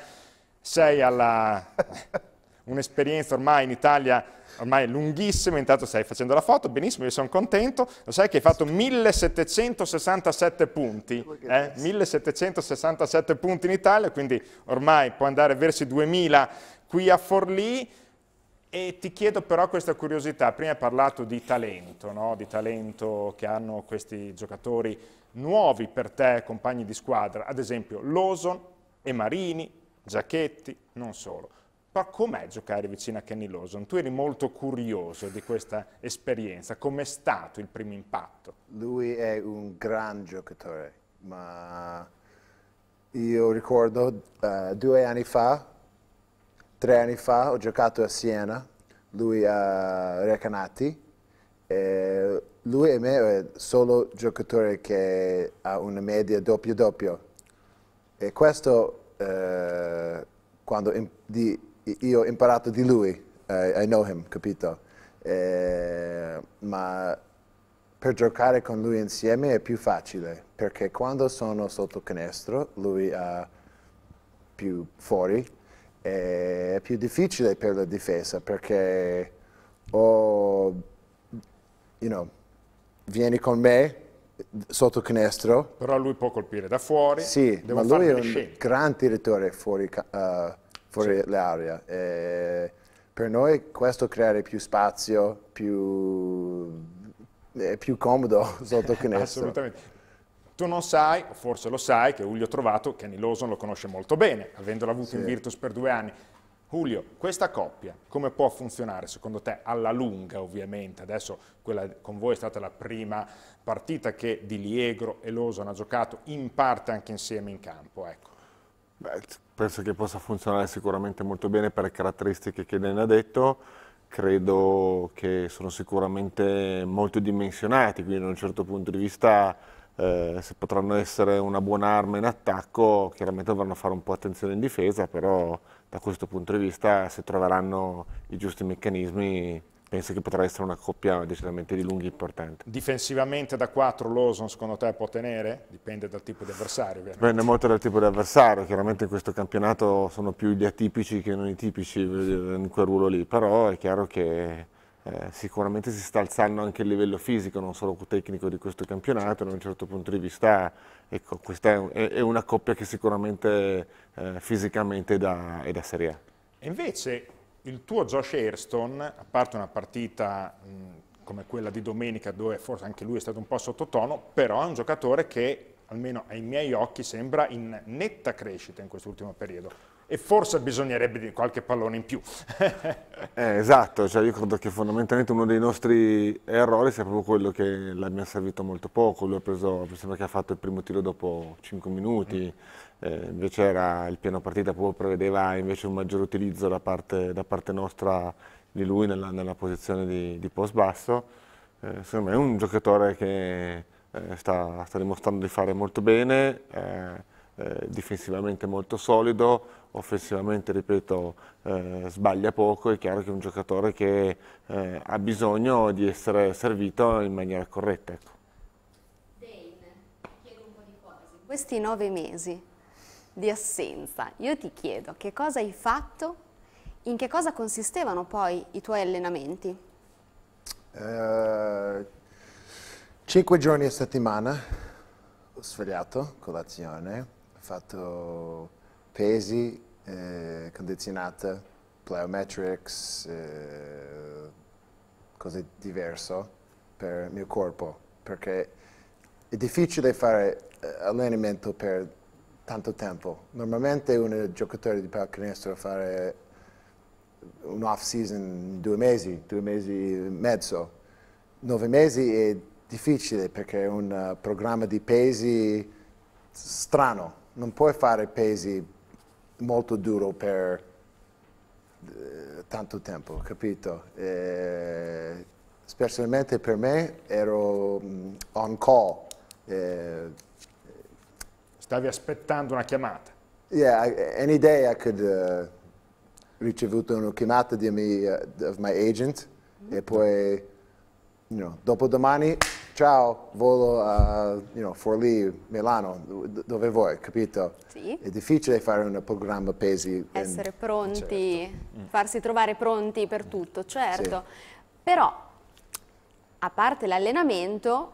sei alla un'esperienza ormai in Italia ormai è lunghissimo, intanto stai facendo la foto, benissimo, io sono contento, lo sai che hai fatto 1767 punti, eh? 1767 punti in Italia, quindi ormai puoi andare verso versi 2000 qui a Forlì, e ti chiedo però questa curiosità, prima hai parlato di talento, no? di talento che hanno questi giocatori nuovi per te, compagni di squadra, ad esempio Loson e Marini, Giacchetti, non solo. Però com'è giocare vicino a Kenny Lawson? Tu eri molto curioso di questa esperienza, com'è stato il primo impatto? Lui è un gran giocatore, ma io ricordo uh, due anni fa, tre anni fa, ho giocato a Siena, lui a Recanati, e lui e me è solo giocatore che ha una media doppio doppio. E questo, uh, quando di io ho imparato di lui, I, eh, I know him, capito? Eh, ma per giocare con lui insieme è più facile, perché quando sono sotto canestro lui ha più fuori, e è più difficile per la difesa, perché o, you know, vieni con me sotto canestro. Però lui può colpire da fuori. Sì, ma lui è un gran tiratore fuori uh, fuori sì. l'area. E per noi questo crea più spazio, più, è più comodo sotto canestro. Assolutamente. Tu non sai, o forse lo sai, che Julio Trovato, che Niloson lo conosce molto bene, avendolo avuto sì. in Virtus per due anni. Julio, questa coppia come può funzionare secondo te alla lunga ovviamente? Adesso quella con voi è stata la prima partita che Di Liegro e Loso hanno giocato in parte anche insieme in campo. Ecco. Beh, penso che possa funzionare sicuramente molto bene per le caratteristiche che lei ha detto, credo che sono sicuramente molto dimensionati, quindi da un certo punto di vista eh, se potranno essere una buona arma in attacco, chiaramente dovranno fare un po' attenzione in difesa, però da questo punto di vista se troveranno i giusti meccanismi penso che potrà essere una coppia decisamente di lunghi importante. Difensivamente da 4 Lawson secondo te può tenere? Dipende dal tipo di avversario ovviamente. Dipende molto dal tipo di avversario, chiaramente in questo campionato sono più gli atipici che non i tipici in quel ruolo lì, però è chiaro che eh, sicuramente si sta alzando anche il livello fisico, non solo tecnico di questo campionato, da un certo punto di vista ecco, questa è, è, una coppia che sicuramente eh, fisicamente è da, è da Serie A. E invece il tuo Josh Airston, a parte una partita mh, come quella di domenica dove forse anche lui è stato un po' sottotono, però è un giocatore che almeno ai miei occhi sembra in netta crescita in quest'ultimo periodo e forse bisognerebbe di qualche pallone in più. eh, esatto, cioè io credo che fondamentalmente uno dei nostri errori sia proprio quello che l'abbiamo servito molto poco, lui ha preso, mi sembra che ha fatto il primo tiro dopo 5 minuti. Mm eh, invece era, il piano partita prevedeva invece un maggior utilizzo da parte, da parte nostra di lui nella, nella posizione di, di, post basso. Eh, secondo me è un giocatore che eh, sta, sta, dimostrando di fare molto bene, difensivamente molto solido, offensivamente, ripeto, eh, sbaglia poco, è chiaro che è un giocatore che eh, ha bisogno di essere servito in maniera corretta. Ecco. Dane, chiedo un po' di cose. Questi nove mesi, di assenza. Io ti chiedo che cosa hai fatto, in che cosa consistevano poi i tuoi allenamenti? Uh, cinque giorni a settimana, ho svegliato, colazione, ho fatto pesi, eh, condizionata, plyometrics, eh, cose diverse per il mio corpo, perché è difficile fare eh, allenamento per tanto tempo. Normalmente un giocatore di pallacanestro fa un off-season in due mesi, due mesi e mezzo. Nove mesi è difficile perché è un eh, programma di pesi strano. Non puoi fare pesi molto duro per eh, tanto tempo, capito? E, specialmente per me ero mm, on call. Eh, Stavi aspettando una chiamata. Yeah, I, any day I could uh, ricevuto una chiamata di mio uh, my agent mm -hmm. e poi you know, dopodomani ciao, volo a uh, you know, Forlì, Milano, dove vuoi, capito? Sì. È difficile fare un programma pesi. Essere in... Certo. pronti, certo. farsi trovare pronti per tutto, certo. Sì. Però, a parte l'allenamento,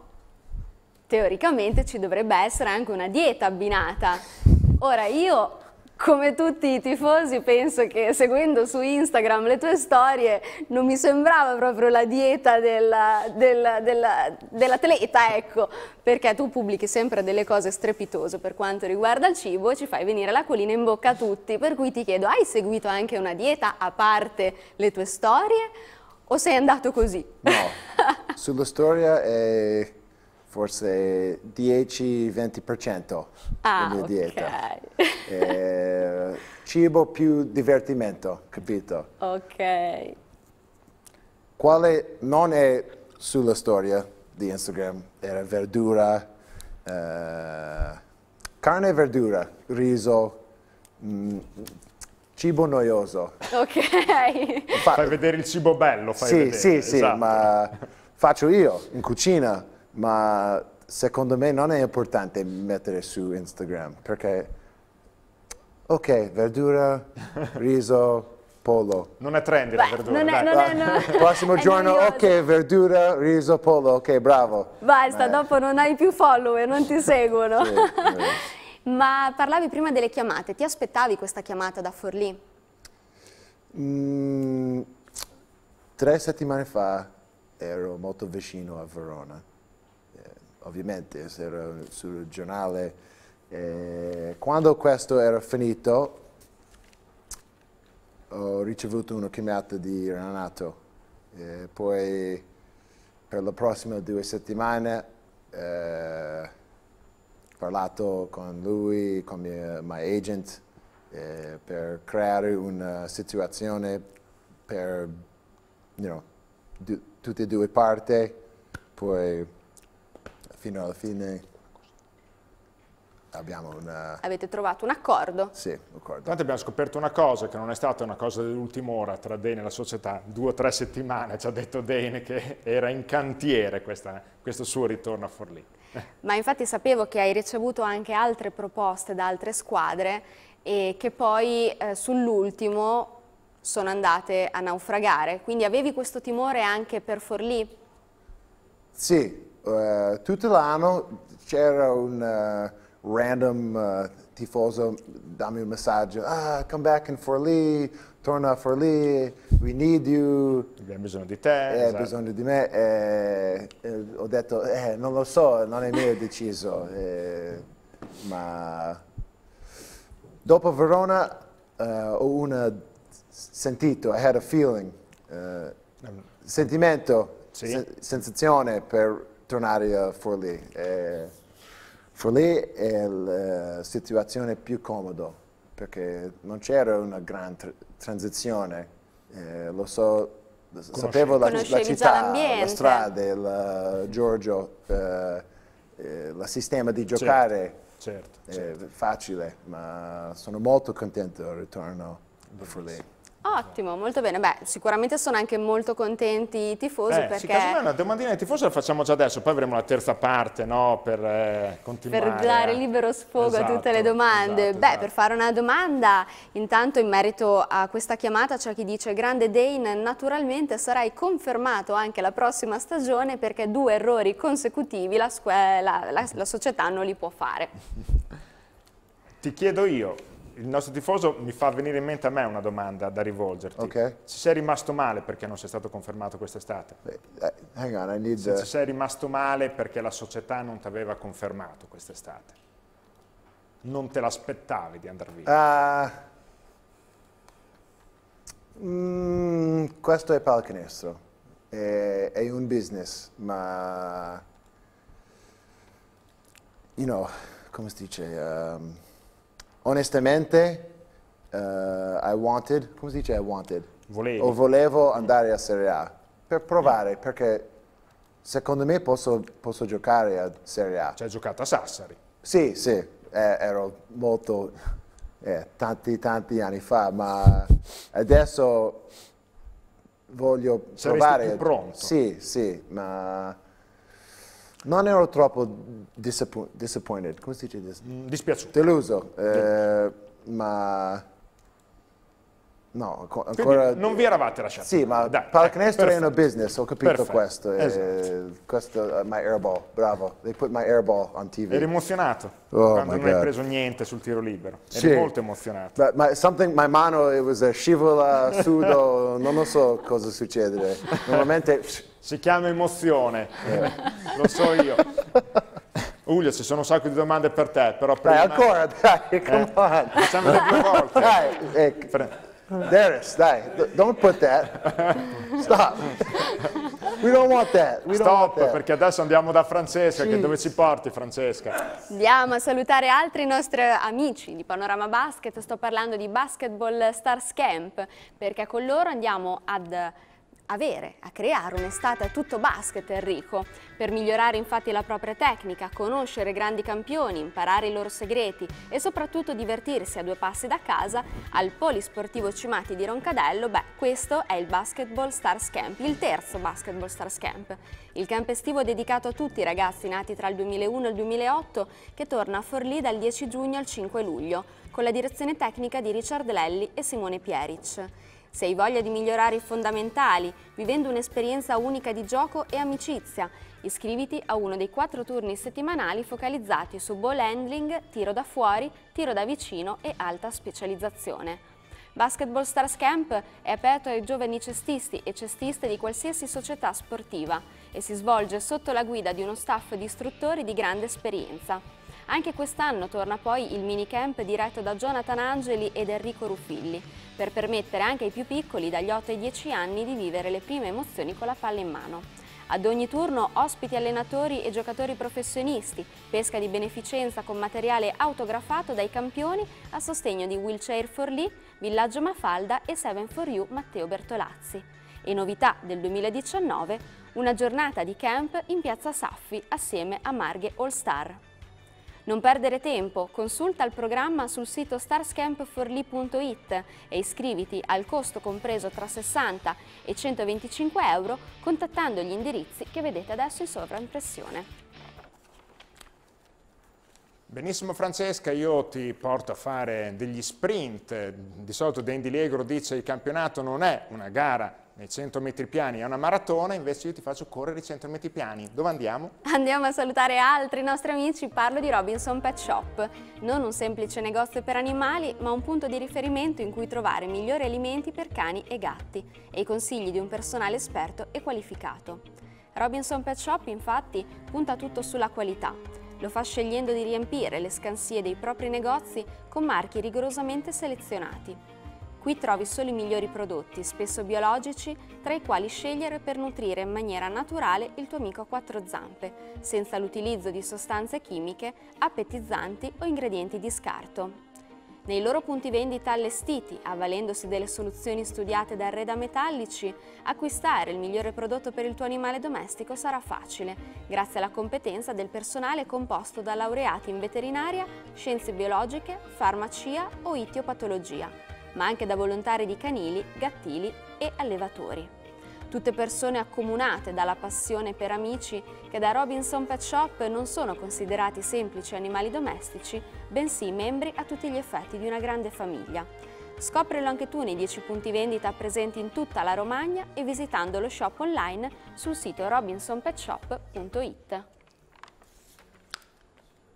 teoricamente ci dovrebbe essere anche una dieta abbinata. Ora io come tutti i tifosi penso che seguendo su Instagram le tue storie non mi sembrava proprio la dieta dell'atleta, della, della, dell ecco, perché tu pubblichi sempre delle cose strepitose per quanto riguarda il cibo, e ci fai venire l'acquolina in bocca a tutti, per cui ti chiedo, hai seguito anche una dieta a parte le tue storie o sei andato così? No, sulla storia è forse 10-20% ah, della mia dieta. Okay. Eh, cibo più divertimento, capito? Ok. Quale non è sulla storia di Instagram, era verdura, eh, carne e verdura, riso, mh, mm, cibo noioso. Ok. Fa fai vedere il cibo bello, fai sì, vedere. Sì, sì, esatto. ma faccio io in cucina ma secondo me non è importante mettere su Instagram perché, ok, verdura, riso, pollo. Non è trendy la verdura. Non è, non è, non è, Prossimo giorno, ok, verdura, riso, pollo, ok, bravo. Basta, eh. dopo non hai più follower, non ti seguono. sì. Ma parlavi prima delle chiamate, ti aspettavi questa chiamata da Forlì? Mm, tre settimane fa ero molto vicino a Verona ovviamente, era sul giornale. E eh, quando questo era finito, ho ricevuto una chiamata di Renato. E eh, poi per le prossime due settimane eh, ho parlato con lui, con il mio, my agent, eh, per creare una situazione per you know, tutte e due parti. Poi fino alla fine abbiamo una... Eh, Avete trovato un accordo? Sì, un accordo. Tanto abbiamo scoperto una cosa che non è stata una cosa dell'ultima ora tra Dane e la società, due o tre settimane ci ha detto Dane che era in cantiere questa, questo suo ritorno a Forlì. Ma infatti sapevo che hai ricevuto anche altre proposte da altre squadre e che poi eh, sull'ultimo sono andate a naufragare, quindi avevi questo timore anche per Forlì? Sì, uh, tutto l'anno c'era un uh, random eh, tifoso, dammi un messaggio, ah, come back in Forlì, torna a Forlì, we need you. Abbiamo bisogno di te. Hai eh, esatto. bisogno di me. Eh, eh, ho detto, eh, non lo so, non è mio deciso. ma dopo Verona ho una, sentito, I had a feeling, mm. sentimento, sì. se sensazione per tornare a eh, Forlì. Eh, Forlì è la eh, situazione più comoda perché non c'era una gran tr transizione, eh, lo so, Conosce sapevo la, la città, la strada, il eh, Giorgio, eh, il sistema di giocare certo, certo, certo. è facile, ma sono molto contento del ritorno a Forlì. Ottimo, molto bene. Beh, sicuramente sono anche molto contenti i tifosi eh, perché... Sì, una domandina ai tifosi la facciamo già adesso, poi avremo la terza parte, no? Per eh, continuare. Per dare libero sfogo esatto, a tutte le esatto, esatto, domande. Esatto, Beh, esatto. per fare una domanda, intanto in merito a questa chiamata c'è chi dice Grande Dane, naturalmente sarai confermato anche la prossima stagione perché due errori consecutivi la, la, la, la società non li può fare. Ti chiedo io, il nostro tifoso mi fa venire in mente a me una domanda da rivolgerti. Okay. Ci sei rimasto male perché non sei stato confermato quest'estate? Eh, hang on, I need... Se sei rimasto male perché la società non ti aveva confermato quest'estate? Non te l'aspettavi di andare via? Uh, mm, questo è pallacanestro. È, è un business, ma... You know, come si dice... Um, onestamente, uh, I wanted, come si dice I wanted? Volevo. O volevo andare a Serie A per provare, mm. perché secondo me posso, posso giocare a Serie A. Cioè hai giocato a Sassari. Sì, sì, eh, ero molto, eh, tanti tanti anni fa, ma adesso voglio Saresti provare. pronto. Sì, sì, ma non ero troppo disappo disappointed, come si dice? Dis mm, dispiaciuto. Deluso, eh, ma... No, ancora... Quindi non vi eravate lasciati. Sì, ma Dai, pallacanestro è un business, ho capito perfetto. questo. Eh, esatto. questo è uh, my airball, bravo. They put my airball on TV. Eri emozionato oh quando non God. hai preso niente sul tiro libero. Eri molto emozionato. But my, something, my mano, it was a scivola, sudo, non lo so cosa succede. Normalmente... Si chiama emozione, eh. lo so io. Uglio, ci sono un sacco di domande per te, però prima... Dai, ancora, dai, eh, come on. eh, Facciamole due volte. Dai, eh, Darius, dai, don't put that. Stop. We don't want that. We Stop, don't want that. perché adesso andiamo da Francesca, che dove ci porti Francesca? Andiamo a salutare altri nostri amici di Panorama Basket, sto parlando di Basketball Stars Camp, perché con loro andiamo ad avere, a creare un'estate a tutto basket Enrico. Per migliorare infatti la propria tecnica, conoscere grandi campioni, imparare i loro segreti e soprattutto divertirsi a due passi da casa, al Polisportivo Cimati di Roncadello, beh, questo è il Basketball Stars Camp, il terzo Basketball Stars Camp. Il camp estivo dedicato a tutti i ragazzi nati tra il 2001 e il 2008 che torna a Forlì dal 10 giugno al 5 luglio, con la direzione tecnica di Richard Lelli e Simone Pieric. Se hai voglia di migliorare i fondamentali, vivendo un'esperienza unica di gioco e amicizia, iscriviti a uno dei quattro turni settimanali focalizzati su ball handling, tiro da fuori, tiro da vicino e alta specializzazione. Basketball Stars Camp è aperto ai giovani cestisti e cestiste di qualsiasi società sportiva e si svolge sotto la guida di uno staff di istruttori di grande esperienza. Anche quest'anno torna poi il minicamp diretto da Jonathan Angeli ed Enrico Ruffilli, per permettere anche ai più piccoli dagli 8 ai 10 anni di vivere le prime emozioni con la palla in mano. Ad ogni turno ospiti allenatori e giocatori professionisti, pesca di beneficenza con materiale autografato dai campioni a sostegno di Wheelchair for Lee, Villaggio Mafalda e Seven for You Matteo Bertolazzi. E novità del 2019, una giornata di camp in piazza Saffi assieme a Marghe All Star. Non perdere tempo, consulta il programma sul sito starscampforlì.it e iscriviti al costo compreso tra 60 e 125 euro contattando gli indirizzi che vedete adesso in sovraimpressione. Benissimo Francesca, io ti porto a fare degli sprint, di solito Dendi Liegro dice che il campionato non è una gara nei 100 metri piani è una maratona, invece io ti faccio correre i 100 metri piani. Dove andiamo? Andiamo a salutare altri nostri amici, parlo di Robinson Pet Shop. Non un semplice negozio per animali, ma un punto di riferimento in cui trovare migliori alimenti per cani e gatti e i consigli di un personale esperto e qualificato. Robinson Pet Shop infatti punta tutto sulla qualità. Lo fa scegliendo di riempire le scansie dei propri negozi con marchi rigorosamente selezionati Qui trovi solo i migliori prodotti, spesso biologici, tra i quali scegliere per nutrire in maniera naturale il tuo amico a quattro zampe, senza l'utilizzo di sostanze chimiche, appetizzanti o ingredienti di scarto. Nei loro punti vendita allestiti, avvalendosi delle soluzioni studiate da Reda Metallici, acquistare il migliore prodotto per il tuo animale domestico sarà facile, grazie alla competenza del personale composto da laureati in veterinaria, scienze biologiche, farmacia o itiopatologia, ma anche da volontari di canili, gattili e allevatori. Tutte persone accomunate dalla passione per amici che da Robinson Pet Shop non sono considerati semplici animali domestici, bensì membri a tutti gli effetti di una grande famiglia. Scoprilo anche tu nei 10 punti vendita presenti in tutta la Romagna e visitando lo shop online sul sito robinsonpetshop.it.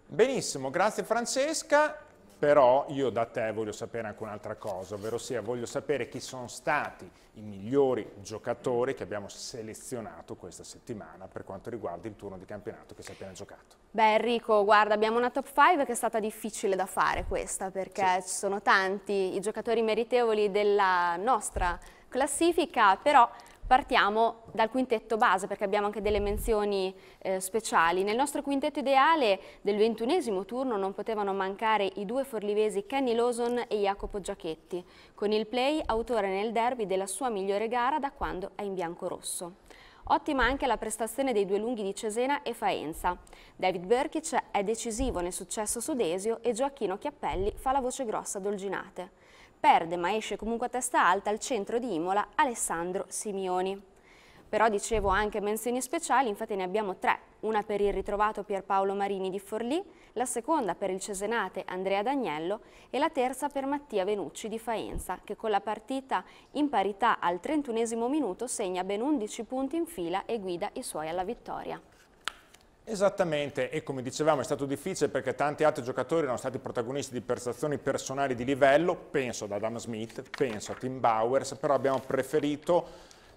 Benissimo, grazie Francesca però io da te voglio sapere anche un'altra cosa, ovvero sia voglio sapere chi sono stati i migliori giocatori che abbiamo selezionato questa settimana per quanto riguarda il turno di campionato che si è appena giocato. Beh Enrico, guarda, abbiamo una top 5 che è stata difficile da fare questa perché sì. ci sono tanti i giocatori meritevoli della nostra classifica, però Partiamo dal quintetto base perché abbiamo anche delle menzioni eh, speciali. Nel nostro quintetto ideale del ventunesimo turno non potevano mancare i due forlivesi Kenny Lawson e Jacopo Giachetti, con il play autore nel derby della sua migliore gara da quando è in bianco-rosso. Ottima anche la prestazione dei due lunghi di Cesena e Faenza. David Berkic è decisivo nel successo su Desio e Gioacchino Chiappelli fa la voce grossa a dolginate perde ma esce comunque a testa alta al centro di Imola Alessandro Simioni. Però dicevo anche menzioni speciali, infatti ne abbiamo tre, una per il ritrovato Pierpaolo Marini di Forlì, la seconda per il Cesenate Andrea Dagnello e la terza per Mattia Venucci di Faenza, che con la partita in parità al 31 minuto segna ben 11 punti in fila e guida i suoi alla vittoria. Esattamente, e come dicevamo è stato difficile perché tanti altri giocatori erano stati protagonisti di prestazioni personali di livello, penso ad Adam Smith, penso a Tim Bowers, però abbiamo preferito,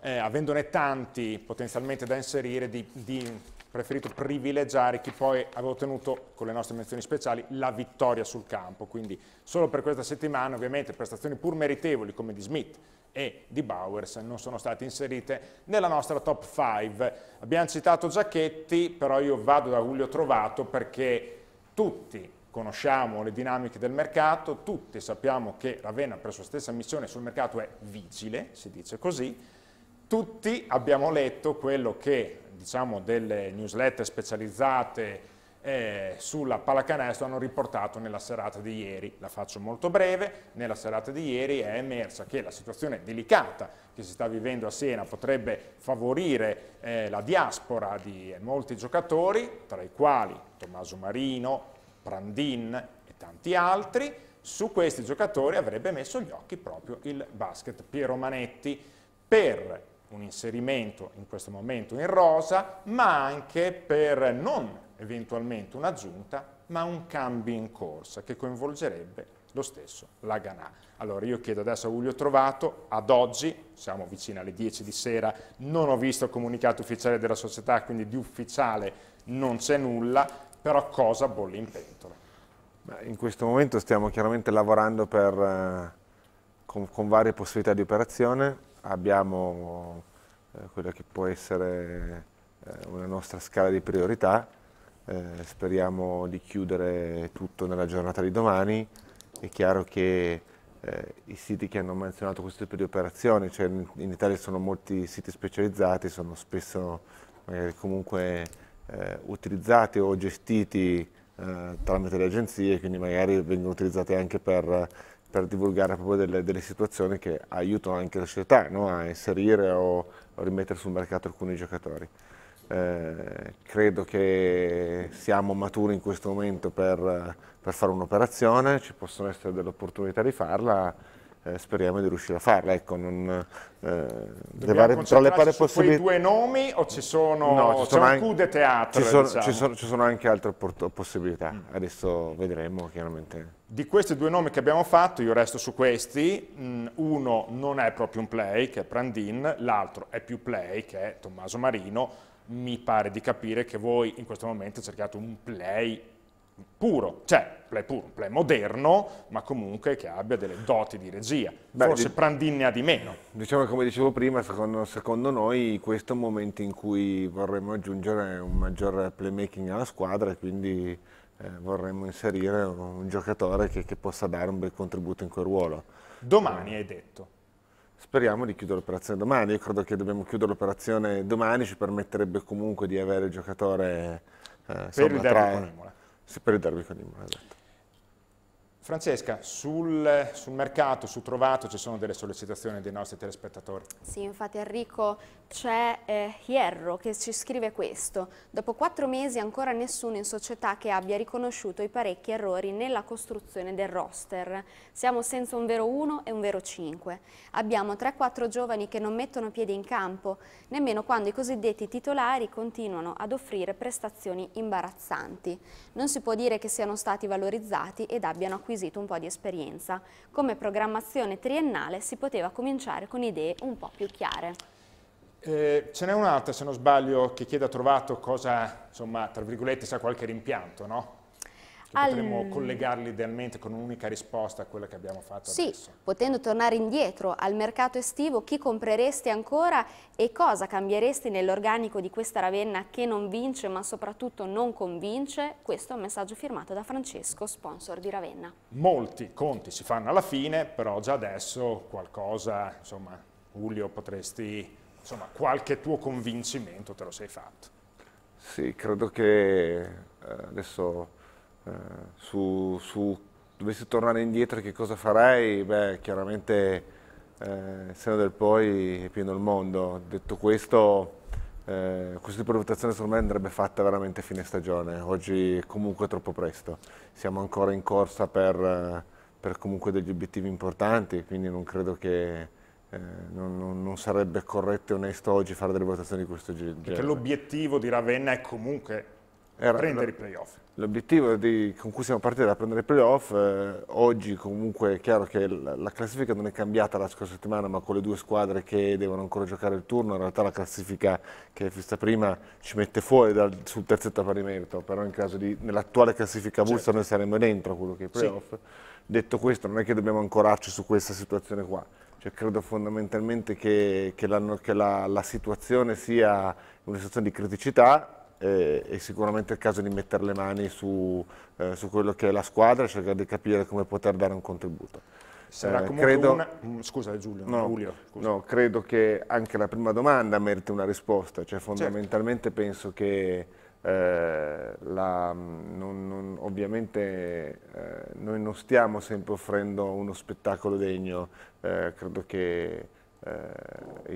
eh, avendone tanti potenzialmente da inserire, di, di preferito privilegiare chi poi aveva ottenuto con le nostre menzioni speciali la vittoria sul campo, quindi solo per questa settimana ovviamente prestazioni pur meritevoli come di Smith, e di Bowers non sono state inserite nella nostra top 5. Abbiamo citato Giacchetti, però io vado da Giulio Trovato perché tutti conosciamo le dinamiche del mercato, tutti sappiamo che Ravenna per sua stessa missione sul mercato è vigile, si dice così, tutti abbiamo letto quello che diciamo delle newsletter specializzate eh, sulla pallacanestro hanno riportato nella serata di ieri. La faccio molto breve, nella serata di ieri è emersa che la situazione delicata che si sta vivendo a Siena potrebbe favorire eh, la diaspora di molti giocatori, tra i quali Tommaso Marino, Prandin e tanti altri. Su questi giocatori avrebbe messo gli occhi proprio il basket Piero Manetti per un inserimento in questo momento in rosa, ma anche per non eventualmente un'aggiunta, ma un cambio in corsa che coinvolgerebbe lo stesso Laganà. Allora io chiedo adesso a Giulio Trovato, ad oggi, siamo vicini alle 10 di sera, non ho visto il comunicato ufficiale della società, quindi di ufficiale non c'è nulla, però cosa bolle in pentola? In questo momento stiamo chiaramente lavorando per, eh, con, con varie possibilità di operazione, abbiamo eh, quella che può essere eh, una nostra scala di priorità, eh, speriamo di chiudere tutto nella giornata di domani. È chiaro che eh, i siti che hanno menzionato questo tipo di operazioni, cioè in, in Italia sono molti siti specializzati, sono spesso magari comunque eh, utilizzati o gestiti eh, tramite le agenzie, quindi magari vengono utilizzati anche per, per divulgare proprio delle, delle, situazioni che aiutano anche la società no? a inserire o, o rimettere sul mercato alcuni giocatori. Eh, credo che siamo maturi in questo momento per, per fare un'operazione, ci possono essere delle opportunità di farla, eh, speriamo di riuscire a farla. Ecco, non, eh, le varie, tra le varie possibilità. due nomi o ci sono, no, ci sono un coup de teatro? Ci sono, diciamo. ci sono, ci sono anche altre possibilità, mm. adesso vedremo chiaramente. Di questi due nomi che abbiamo fatto, io resto su questi, mm, uno non è proprio un play, che è Prandin, l'altro è più play, che è Tommaso Marino, mi pare di capire che voi in questo momento cercate un play puro, cioè play puro, un play moderno, ma comunque che abbia delle doti di regia. Beh, Forse Prandin ne ha di meno. Diciamo come dicevo prima, secondo, secondo, noi questo è un momento in cui vorremmo aggiungere un maggior playmaking alla squadra e quindi eh, vorremmo inserire un, giocatore che, che, possa dare un bel contributo in quel ruolo. Domani hai detto, Speriamo di chiudere l'operazione domani, io credo che dobbiamo chiudere l'operazione domani, ci permetterebbe comunque di avere il giocatore eh, per, insomma, il tra... sì, per il derby con Imola. Esatto. Francesca, sul, sul, mercato, su Trovato, ci sono delle sollecitazioni dei nostri telespettatori. Sì, infatti Enrico c'è eh, Hierro che ci scrive questo. Dopo quattro mesi ancora nessuno in società che abbia riconosciuto i parecchi errori nella costruzione del roster. Siamo senza un vero 1 e un vero 5. Abbiamo 3-4 giovani che non mettono piede in campo, nemmeno quando i cosiddetti titolari continuano ad offrire prestazioni imbarazzanti. Non si può dire che siano stati valorizzati ed abbiano acquisito acquisito un po' di esperienza. Come programmazione triennale si poteva cominciare con idee un po' più chiare. Eh, ce n'è un'altra, se non sbaglio, che chiede a Trovato cosa, insomma, tra virgolette, sa qualche rimpianto, no? All... Esatto, potremmo collegarli idealmente con un'unica risposta a quella che abbiamo fatto sì, adesso. Sì, potendo tornare indietro al mercato estivo, chi compreresti ancora e cosa cambieresti nell'organico di questa Ravenna che non vince ma soprattutto non convince? Questo è un messaggio firmato da Francesco, sponsor di Ravenna. Molti conti si fanno alla fine, però già adesso qualcosa, insomma, Giulio potresti, insomma, qualche tuo convincimento te lo sei fatto. Sì, credo che eh, adesso eh, su, su dovessi tornare indietro che cosa farei? Beh, chiaramente eh, il seno del poi è pieno il mondo. Detto questo, eh, questa prenotazione secondo me andrebbe fatta veramente a fine stagione. Oggi è comunque troppo presto. Siamo ancora in corsa per, eh, per comunque degli obiettivi importanti, quindi non credo che... Eh, non, non, sarebbe corretto e onesto oggi fare delle votazioni di questo genere. Perché l'obiettivo di Ravenna è comunque era prendere i playoff. L'obiettivo con cui siamo partiti era prendere i playoff, eh, oggi comunque è chiaro che la classifica non è cambiata la scorsa settimana, ma con le due squadre che devono ancora giocare il turno, in realtà la classifica che è vista prima ci mette fuori dal, sul terzetto a pari merito, però in caso di, nell'attuale classifica certo. noi saremmo dentro quello che è i playoff. Sì. Detto questo non è che dobbiamo ancorarci su questa situazione qua, cioè, credo fondamentalmente che, che, che la, la situazione sia una situazione di criticità, e, eh, e sicuramente il caso di mettere le mani su, eh, su quello che è la squadra e cercare di capire come poter dare un contributo. Sarà eh, credo, una... Mm, scusa Giulio, no, Giulio scusa. no, credo che anche la prima domanda meriti una risposta, cioè certo. fondamentalmente certo. penso che eh, la, mm, non, non, ovviamente eh, noi non stiamo sempre offrendo uno spettacolo degno, eh, credo che eh,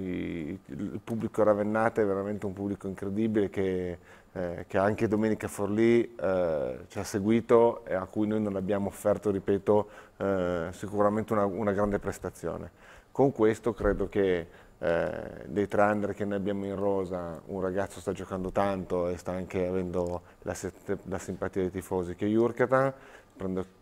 il pubblico Ravennate è veramente un pubblico incredibile che, eh, che anche Domenica Forlì eh, ci ha seguito e a cui noi non abbiamo offerto, ripeto, eh, sicuramente una, una, grande prestazione. Con questo credo che eh, dei tre under che ne abbiamo in rosa, un ragazzo sta giocando tanto e sta anche avendo la, la simpatia dei tifosi, che è Jurkatan,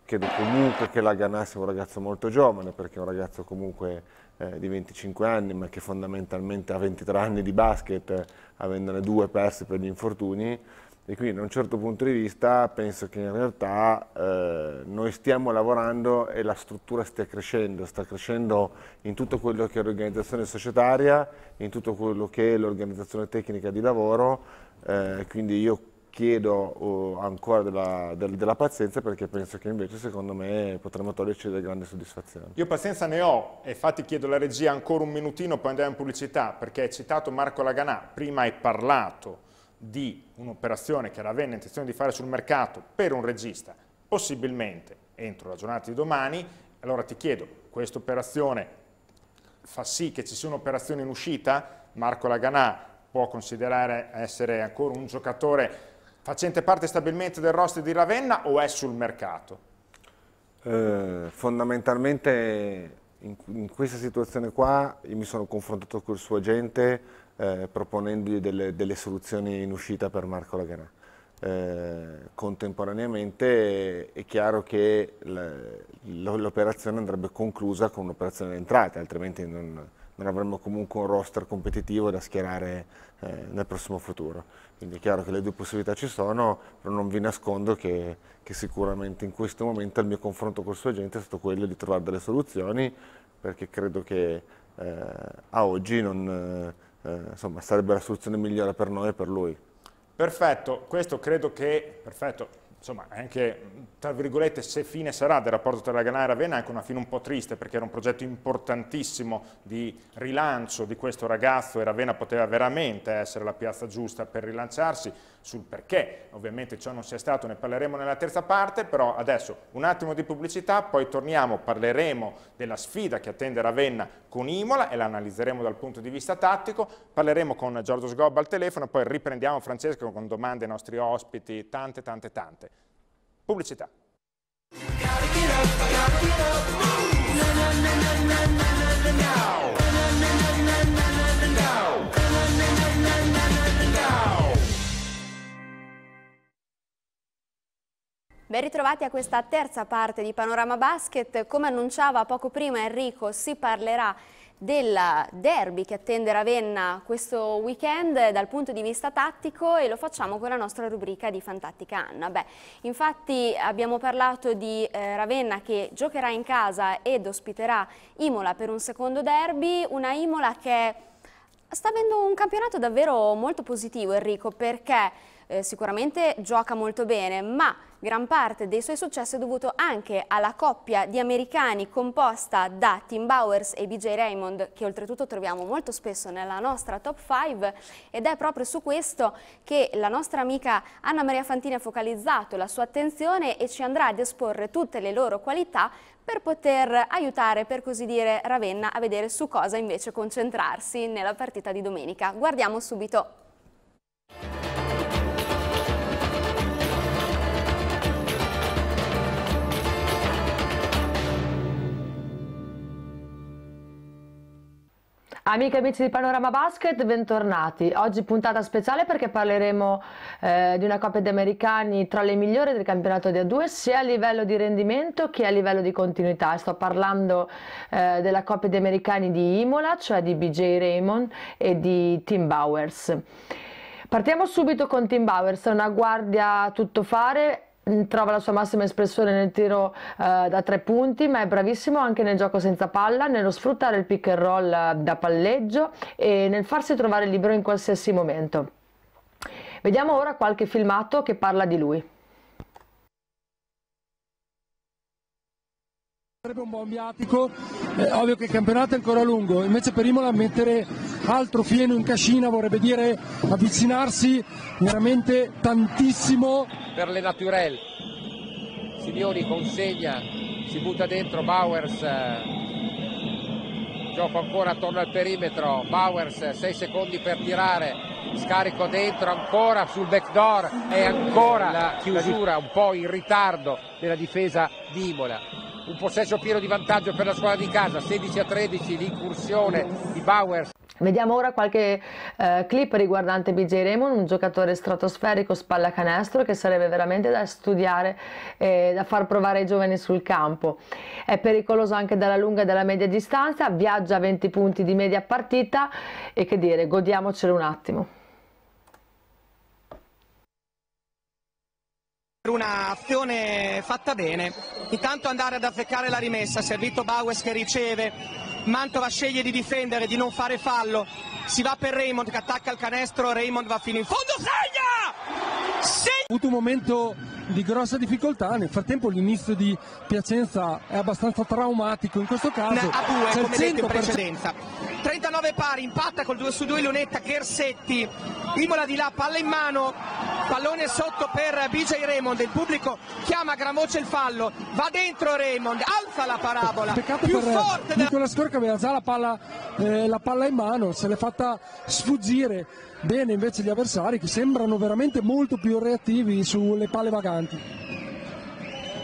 chiedo comunque che la ganasse un ragazzo molto giovane, perché è un ragazzo comunque eh, di 25 anni, ma che fondamentalmente ha 23 anni di basket, eh, avendone due persi per gli infortuni. E quindi da un certo punto di vista penso che in realtà eh, noi stiamo lavorando e la struttura stia crescendo, sta crescendo in tutto quello che è l'organizzazione societaria, in tutto quello che è l'organizzazione tecnica di lavoro, eh, quindi io chiedo ancora della, della, pazienza perché penso che invece secondo me potremmo toglierci delle grandi soddisfazioni. Io pazienza ne ho e infatti chiedo alla regia ancora un minutino poi andiamo in pubblicità perché hai citato Marco Laganà, prima hai parlato di un'operazione che la Ravenna ha intenzione di fare sul mercato per un regista, possibilmente entro la giornata di domani, allora ti chiedo, questa operazione fa sì che ci sia un'operazione in uscita? Marco Laganà può considerare essere ancora un giocatore facente parte stabilmente del roster di Ravenna o è sul mercato? Eh, fondamentalmente in, in, questa situazione qua io mi sono confrontato con il suo agente eh, proponendogli delle, delle, soluzioni in uscita per Marco Laganà. Eh, contemporaneamente è chiaro che l'operazione andrebbe conclusa con un'operazione di entrata, altrimenti non, non avremo comunque un roster competitivo da schierare eh, nel prossimo futuro. Quindi è chiaro che le due possibilità ci sono, però non vi nascondo che, che sicuramente in questo momento il mio confronto col suo agente è stato quello di trovare delle soluzioni, perché credo che eh, a oggi non, eh, insomma, sarebbe la soluzione migliore per noi e per lui. Perfetto, questo credo che... Perfetto insomma, anche, tra virgolette, se fine sarà del rapporto tra la Laganà e Ravenna, è anche una fine un po' triste, perché era un progetto importantissimo di rilancio di questo ragazzo e Ravenna poteva veramente essere la piazza giusta per rilanciarsi, sul perché. Ovviamente ciò non sia stato, ne parleremo nella terza parte, però adesso un attimo di pubblicità, poi torniamo, parleremo della sfida che attende Ravenna con Imola e la analizzeremo dal punto di vista tattico, parleremo con Giorgio Sgobba al telefono, poi riprendiamo Francesco con domande ai nostri ospiti, tante tante tante. Pubblicità. Gotta Ben ritrovati a questa terza parte di Panorama Basket. Come annunciava poco prima Enrico, si parlerà del derby che attende Ravenna questo weekend dal punto di vista tattico e lo facciamo con la nostra rubrica di Fantattica Anna. Beh, infatti abbiamo parlato di eh, Ravenna che giocherà in casa ed ospiterà Imola per un secondo derby, una Imola che sta avendo un campionato davvero molto positivo Enrico perché eh, sicuramente gioca molto bene, ma gran parte dei suoi successi è dovuto anche alla coppia di americani composta da Tim Bowers e BJ Raymond, che oltretutto troviamo molto spesso nella nostra top 5, ed è proprio su questo che la nostra amica Anna Maria Fantini ha focalizzato la sua attenzione e ci andrà ad esporre tutte le loro qualità per poter aiutare, per così dire, Ravenna a vedere su cosa invece concentrarsi nella partita di domenica. Guardiamo subito Amiche e amici di Panorama Basket, bentornati. Oggi puntata speciale perché parleremo eh, di una coppia di americani tra le migliori del campionato di A2 sia a livello di rendimento che a livello di continuità. Sto parlando eh, della coppia di americani di Imola, cioè di BJ Raymond e di Tim Bowers. Partiamo subito con Tim Bowers, una guardia tuttofare Mm, trova la sua massima espressione nel tiro eh, da tre punti, ma è bravissimo anche nel gioco senza palla, nello sfruttare il pick and roll eh, da palleggio e nel farsi trovare libero in qualsiasi momento. Vediamo ora qualche filmato che parla di lui. sarebbe un buon viatico, eh, ovvio che il campionato è ancora lungo, invece per Imola mettere altro fieno in cascina vorrebbe dire avvicinarsi veramente tantissimo. Per le Naturel, Signori consegna, si butta dentro Bowers, eh, gioco ancora attorno al perimetro, Bowers 6 secondi per tirare, scarico dentro ancora sul backdoor e ancora la chiusura un po' in ritardo della difesa di Imola un possesso pieno di vantaggio per la squadra di casa, 16 a 13 l'incursione di Bowers. Vediamo ora qualche eh, clip riguardante BJ Raymond, un giocatore stratosferico spallacanestro che sarebbe veramente da studiare e da far provare ai giovani sul campo. È pericoloso anche dalla lunga e dalla media distanza, viaggia a 20 punti di media partita e che dire, godiamocelo un attimo. un'azione fatta bene. Intanto andare ad azzeccare la rimessa, servito Baues che riceve, Mantova sceglie di difendere, di non fare fallo, si va per Raymond che attacca il canestro, Raymond va fino in fondo, segna! segna! Ha avuto un momento di grossa difficoltà, nel frattempo l'inizio di Piacenza è abbastanza traumatico in questo caso. A due, cioè, come detto in precedenza. 39 pari, impatta col 2 su 2 Lunetta, Chersetti, Imola di là, palla in mano, pallone sotto per BJ Raymond, il pubblico chiama a gran voce il fallo, va dentro Raymond, alza la parabola, Peccato più forte della... Nicola Scorca che aveva già la palla, eh, la palla in mano, se l'è fatta sfuggire bene invece gli avversari che sembrano veramente molto più reattivi sulle palle vaganti.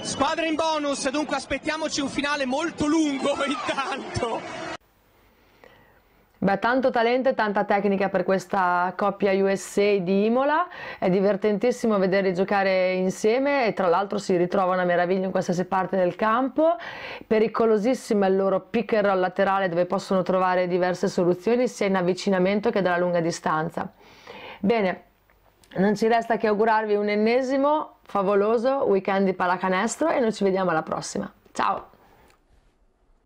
Squadra in bonus, dunque aspettiamoci un finale molto lungo intanto. Beh, tanto talento e tanta tecnica per questa coppia USA di Imola, è divertentissimo vederli giocare insieme e tra l'altro si ritrovano a meraviglia in qualsiasi parte del campo, pericolosissimo è il loro pick and roll laterale dove possono trovare diverse soluzioni sia in avvicinamento che dalla lunga distanza. Bene, non ci resta che augurarvi un ennesimo favoloso weekend di pallacanestro e noi ci vediamo alla prossima. Ciao!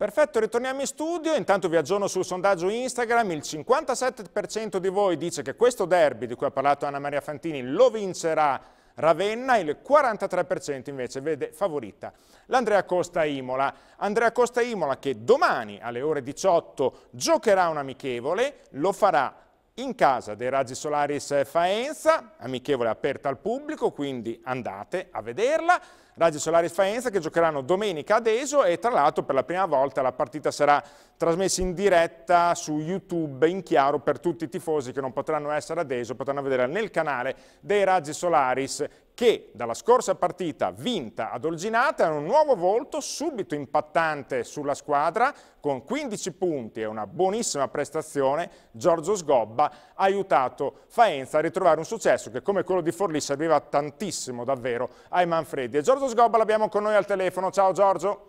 Perfetto, ritorniamo in studio, intanto vi aggiorno sul sondaggio Instagram, il 57% di voi dice che questo derby di cui ha parlato Anna Maria Fantini lo vincerà Ravenna, il 43% invece vede favorita l'Andrea Costa Imola. Andrea Costa Imola che domani alle ore 18 giocherà un amichevole, lo farà in casa dei Raggi Solaris Faenza, amichevole aperta al pubblico, quindi andate a vederla. Raggi Solaris Faenza che giocheranno domenica ad Eso e tra l'altro per la prima volta la partita sarà trasmessa in diretta su YouTube in chiaro per tutti i tifosi che non potranno essere ad Eso, potranno vederla nel canale dei Raggi Solaris che dalla scorsa partita vinta ad Olginate ha un nuovo volto subito impattante sulla squadra con 15 punti e una buonissima prestazione Giorgio Sgobba ha aiutato Faenza a ritrovare un successo che come quello di Forlì serviva tantissimo davvero ai Manfredi e Giorgio Sgobba l'abbiamo con noi al telefono, ciao Giorgio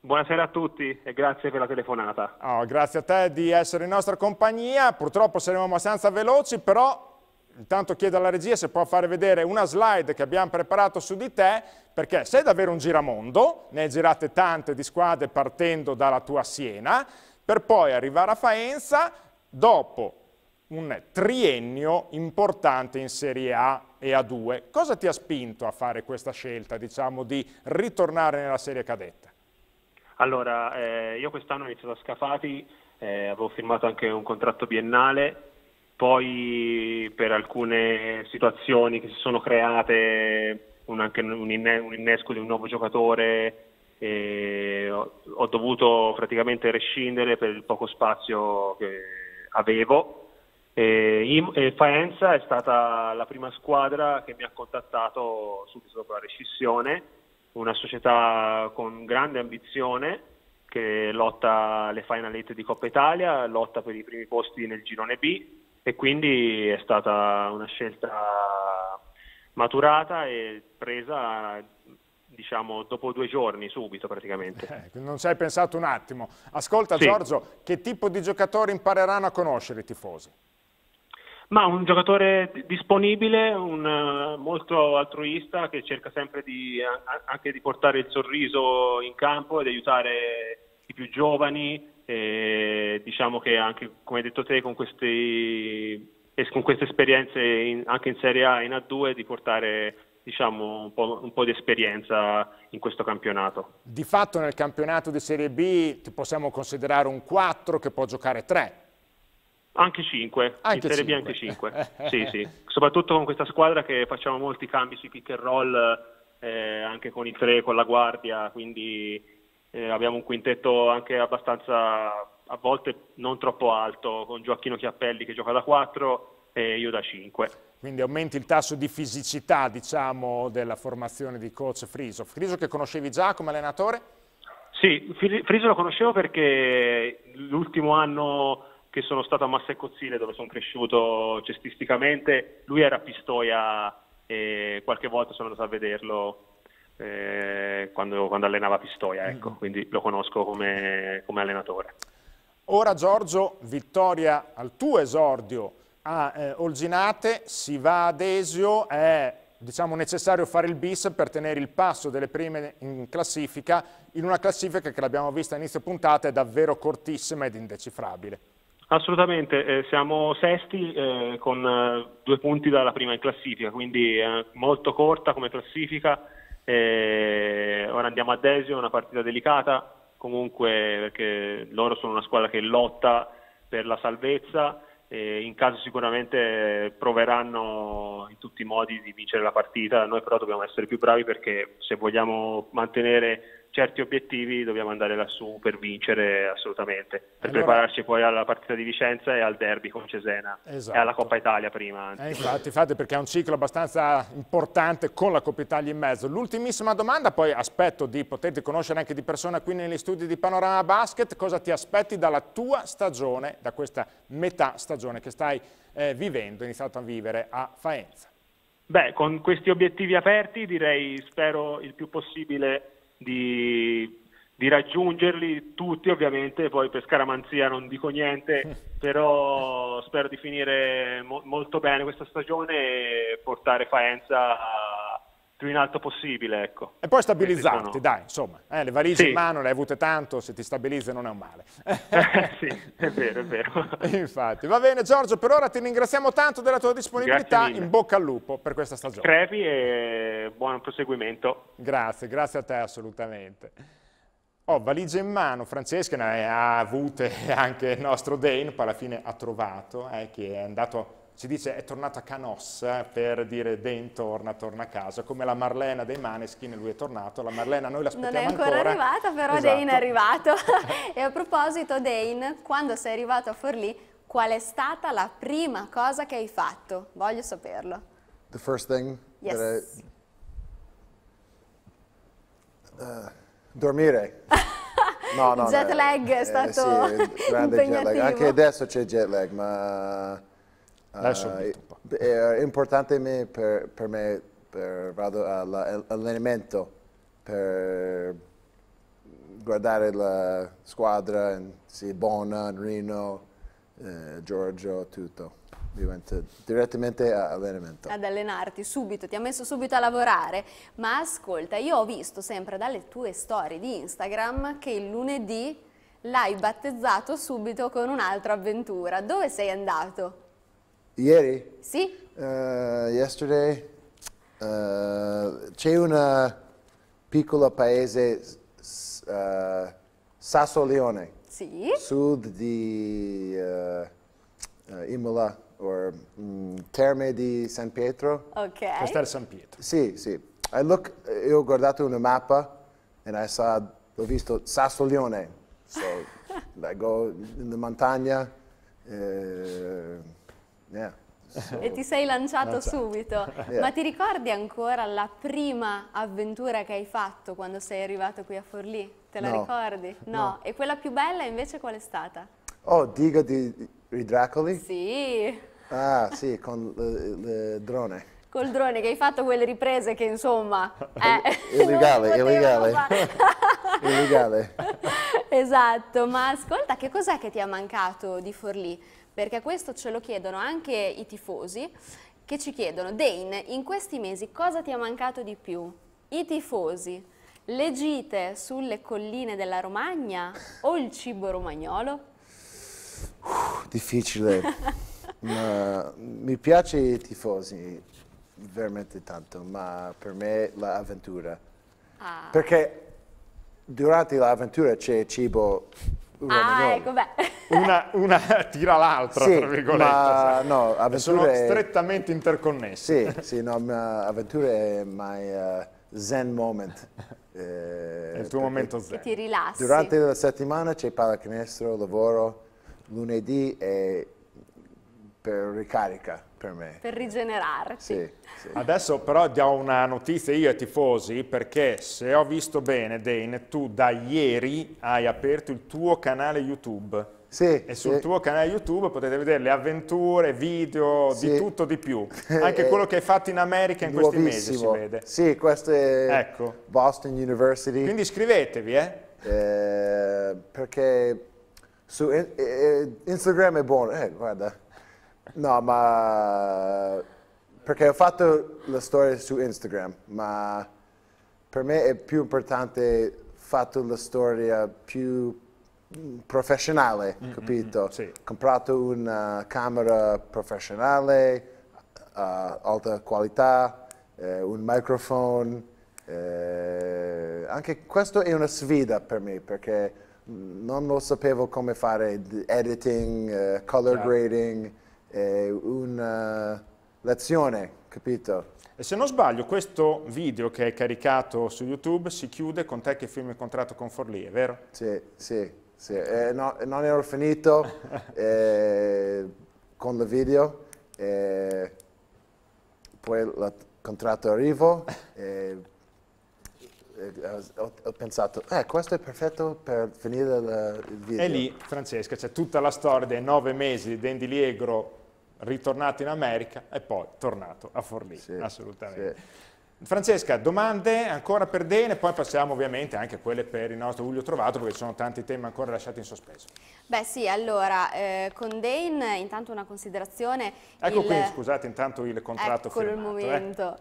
Buonasera a tutti e grazie per la telefonata. Oh, grazie a te di essere in nostra compagnia, purtroppo saremo abbastanza veloci, però intanto chiedo alla regia se può fare vedere una slide che abbiamo preparato su di te, perché sei davvero un giramondo, ne hai girate tante di squadre partendo dalla tua Siena, per poi arrivare a Faenza dopo un triennio importante in Serie A e A2. Cosa ti ha spinto a fare questa scelta, diciamo, di ritornare nella Serie Cadetta? Allora, eh, io quest'anno ho iniziato a Scafati, eh, avevo firmato anche un contratto biennale poi per alcune situazioni che si sono create, un, anche un, innesco di un nuovo giocatore, ho, ho, dovuto praticamente rescindere per il poco spazio che avevo. E, e Faenza è stata la prima squadra che mi ha contattato subito dopo la rescissione, una società con grande ambizione che lotta alle Final 8 di Coppa Italia, lotta per i primi posti nel girone B e quindi è stata una scelta maturata e presa diciamo dopo due giorni subito praticamente. Eh, non ci hai pensato un attimo. Ascolta sì. Giorgio, che tipo di giocatore impareranno a conoscere i tifosi? Ma un giocatore disponibile, un, eh, molto altruista che cerca sempre di, anche di portare il sorriso in campo ed aiutare i più giovani, e diciamo che anche, come hai detto te, con, questi, con queste esperienze in, anche in Serie A e in A2 di portare diciamo, un po', un, po', di esperienza in questo campionato. Di fatto nel campionato di Serie B ti possiamo considerare un 4 che può giocare 3. Anche 5, anche in Serie 5. B anche 5, sì, sì. soprattutto con questa squadra che facciamo molti cambi sui pick and roll, eh, anche con i tre, con la guardia, quindi eh, abbiamo un quintetto anche abbastanza, a volte non troppo alto, con Gioacchino Chiappelli che gioca da 4 e io da 5. Quindi aumenti il tasso di fisicità, diciamo, della formazione di coach Friso. Friso che conoscevi già come allenatore? Sì, Friso lo conoscevo perché l'ultimo anno che sono stato a Massa e Cozzile dove sono cresciuto cestisticamente, lui era a Pistoia e qualche volta sono andato a vederlo eh, quando, quando, allenava Pistoia, mm. ecco. quindi lo conosco come, come allenatore. Ora Giorgio, vittoria al tuo esordio a eh, Olginate, si va ad Esio, è diciamo, necessario fare il bis per tenere il passo delle prime in classifica, in una classifica che l'abbiamo vista a inizio puntata è davvero cortissima ed indecifrabile. Assolutamente, eh, siamo sesti eh, con eh, due punti dalla prima in classifica, quindi eh, molto corta come classifica, e eh, ora andiamo a Desio, una partita delicata, comunque perché loro sono una squadra che lotta per la salvezza e in caso sicuramente proveranno in tutti i modi di vincere la partita, noi però dobbiamo essere più bravi perché se vogliamo mantenere certi obiettivi dobbiamo andare lassù per vincere assolutamente, per allora, prepararci poi alla partita di Vicenza e al derby con Cesena esatto. e alla esatto. Coppa Italia prima. Eh, infatti, infatti, perché è un ciclo abbastanza importante con la Coppa Italia in mezzo. L'ultimissima domanda, poi aspetto di poterti conoscere anche di persona qui negli studi di Panorama Basket, cosa ti aspetti dalla tua stagione, da questa metà stagione che stai eh, vivendo, iniziato a vivere a Faenza? Beh, con questi obiettivi aperti direi spero il più possibile di, di raggiungerli tutti ovviamente, poi per scaramanzia non dico niente, però spero di finire mo- molto bene questa stagione e portare Faenza a più in alto possibile. Ecco. E poi stabilizzarti, sono... dai, insomma, eh, le valigie sì. in mano le hai avute tanto, se ti stabilizzi non è un male. Eh, sì, è vero, è vero. Infatti, va bene Giorgio, per ora ti ringraziamo tanto della tua disponibilità, in bocca al lupo per questa stagione. Crepi e buon proseguimento. Grazie, grazie a te assolutamente. Oh, valigia in mano, Francesca ne ha avute anche il nostro Dane, poi alla fine ha trovato, eh, che è andato si dice è tornato a Canos eh, per dire Den torna, torna a casa, come la Marlena dei Maneskin, lui è tornato, la Marlena noi l'aspettiamo ancora. Non è ancora, ancora. arrivata, però esatto. Dane è arrivato. e a proposito Dane, quando sei arrivato a Forlì, qual è stata la prima cosa che hai fatto? Voglio saperlo. The first thing yes. that I, uh, dormire. no, no, jet no, lag è eh, stato sì, impegnativo. Anche adesso c'è jet lag, ma eh, è importante per, per me, per, vado all'allenamento, per guardare la squadra, sì, Bona, Rino, eh, Giorgio, tutto. Diventa direttamente all'allenamento. Ad allenarti subito, ti ha messo subito a lavorare. Ma ascolta, io ho visto sempre dalle tue storie di Instagram che il lunedì l'hai battezzato subito con un'altra avventura. Dove sei andato? Ieri? Sì. Uh, yesterday uh, c'è un eh, piccolo paese uh, Sassoleone. Sì. Sud di Imola o mm, Terme di San Pietro. Ok. Castel San Pietro. Sì, sì. Look, io ho guardato una mappa e ho visto Sassolione. So, I go in the montagna. Yeah. So, e ti sei lanciato, lanciato. subito. Yeah. Ma ti ricordi ancora la prima avventura che hai fatto quando sei arrivato qui a Forlì? Te la no. ricordi? No. no. E quella più bella invece qual è stata? Oh, diga di Ridracoli? Sì. Ah, sì, con il drone. Col drone che hai fatto quelle riprese che insomma... È eh, illegale, illegale. illegale. esatto, ma ascolta, che cos'è che ti ha mancato di Forlì? perché questo ce lo chiedono anche i tifosi che ci chiedono, Dane, in questi mesi cosa ti è mancato di più? I tifosi, le gite sulle colline della Romagna o il cibo romagnolo? Uh, difficile, ma mi piace i tifosi veramente tanto, ma per me l'avventura. Ah. Perché durante l'avventura c'è cibo Ah, ecco, una, una, tira l'altra, sì, tra virgolette. Ma, no, avventure... Sono strettamente interconnessi. Sì, sì, no, ma avventure è my uh, zen moment. Eh, il tuo momento zen. Che ti rilassi. Durante la settimana c'è pallacanestro, lavoro, lunedì è per ricarica per me. Per rigenerarti. Sì, sì. Adesso però do una notizia io ai tifosi perché se ho visto bene Dane, tu da ieri hai aperto il tuo canale YouTube. Sì, e sul sì. tuo canale YouTube potete vedere le avventure, video, sì. di tutto di più. Anche quello che hai fatto in America in questi mesi si vede. Sì, questo è ecco. Boston University. Quindi iscrivetevi, eh? eh perché su eh, eh, Instagram è buono. Eh, guarda. No, ma perché ho fatto la storia su Instagram, ma per me è più importante fare la storia più professionale, mm, mm capito? Mm, sì. Ho Comprato una camera professionale, uh, alta qualità, eh, un microfono. Eh, anche questa è una sfida per me perché non lo sapevo come fare editing, uh, color Chiaro. grading un'azione, eh, capito? E se non sbaglio, questo video che hai caricato su YouTube si chiude con te che firmi il contratto con Forlì, è vero? Sì, sì, sì. Eh, no, non ero finito eh, con il video, eh, poi il contratto arrivo, eh, ho, ho, pensato, eh, questo è perfetto per finire la, il video. E lì, Francesca, c'è tutta la storia dei nove mesi di Dandy Liegro ritornato in America e poi tornato a Forlì, sì, assolutamente. Sì. Francesca, domande ancora per Dene, poi passiamo ovviamente anche a quelle per il nostro Giulio Trovato, perché ci sono tanti temi ancora lasciati in sospeso. Beh sì, allora, eh, con Dane intanto una considerazione. Ecco il... qui, scusate, intanto il contratto ecco firmato. Ecco eh. il momento.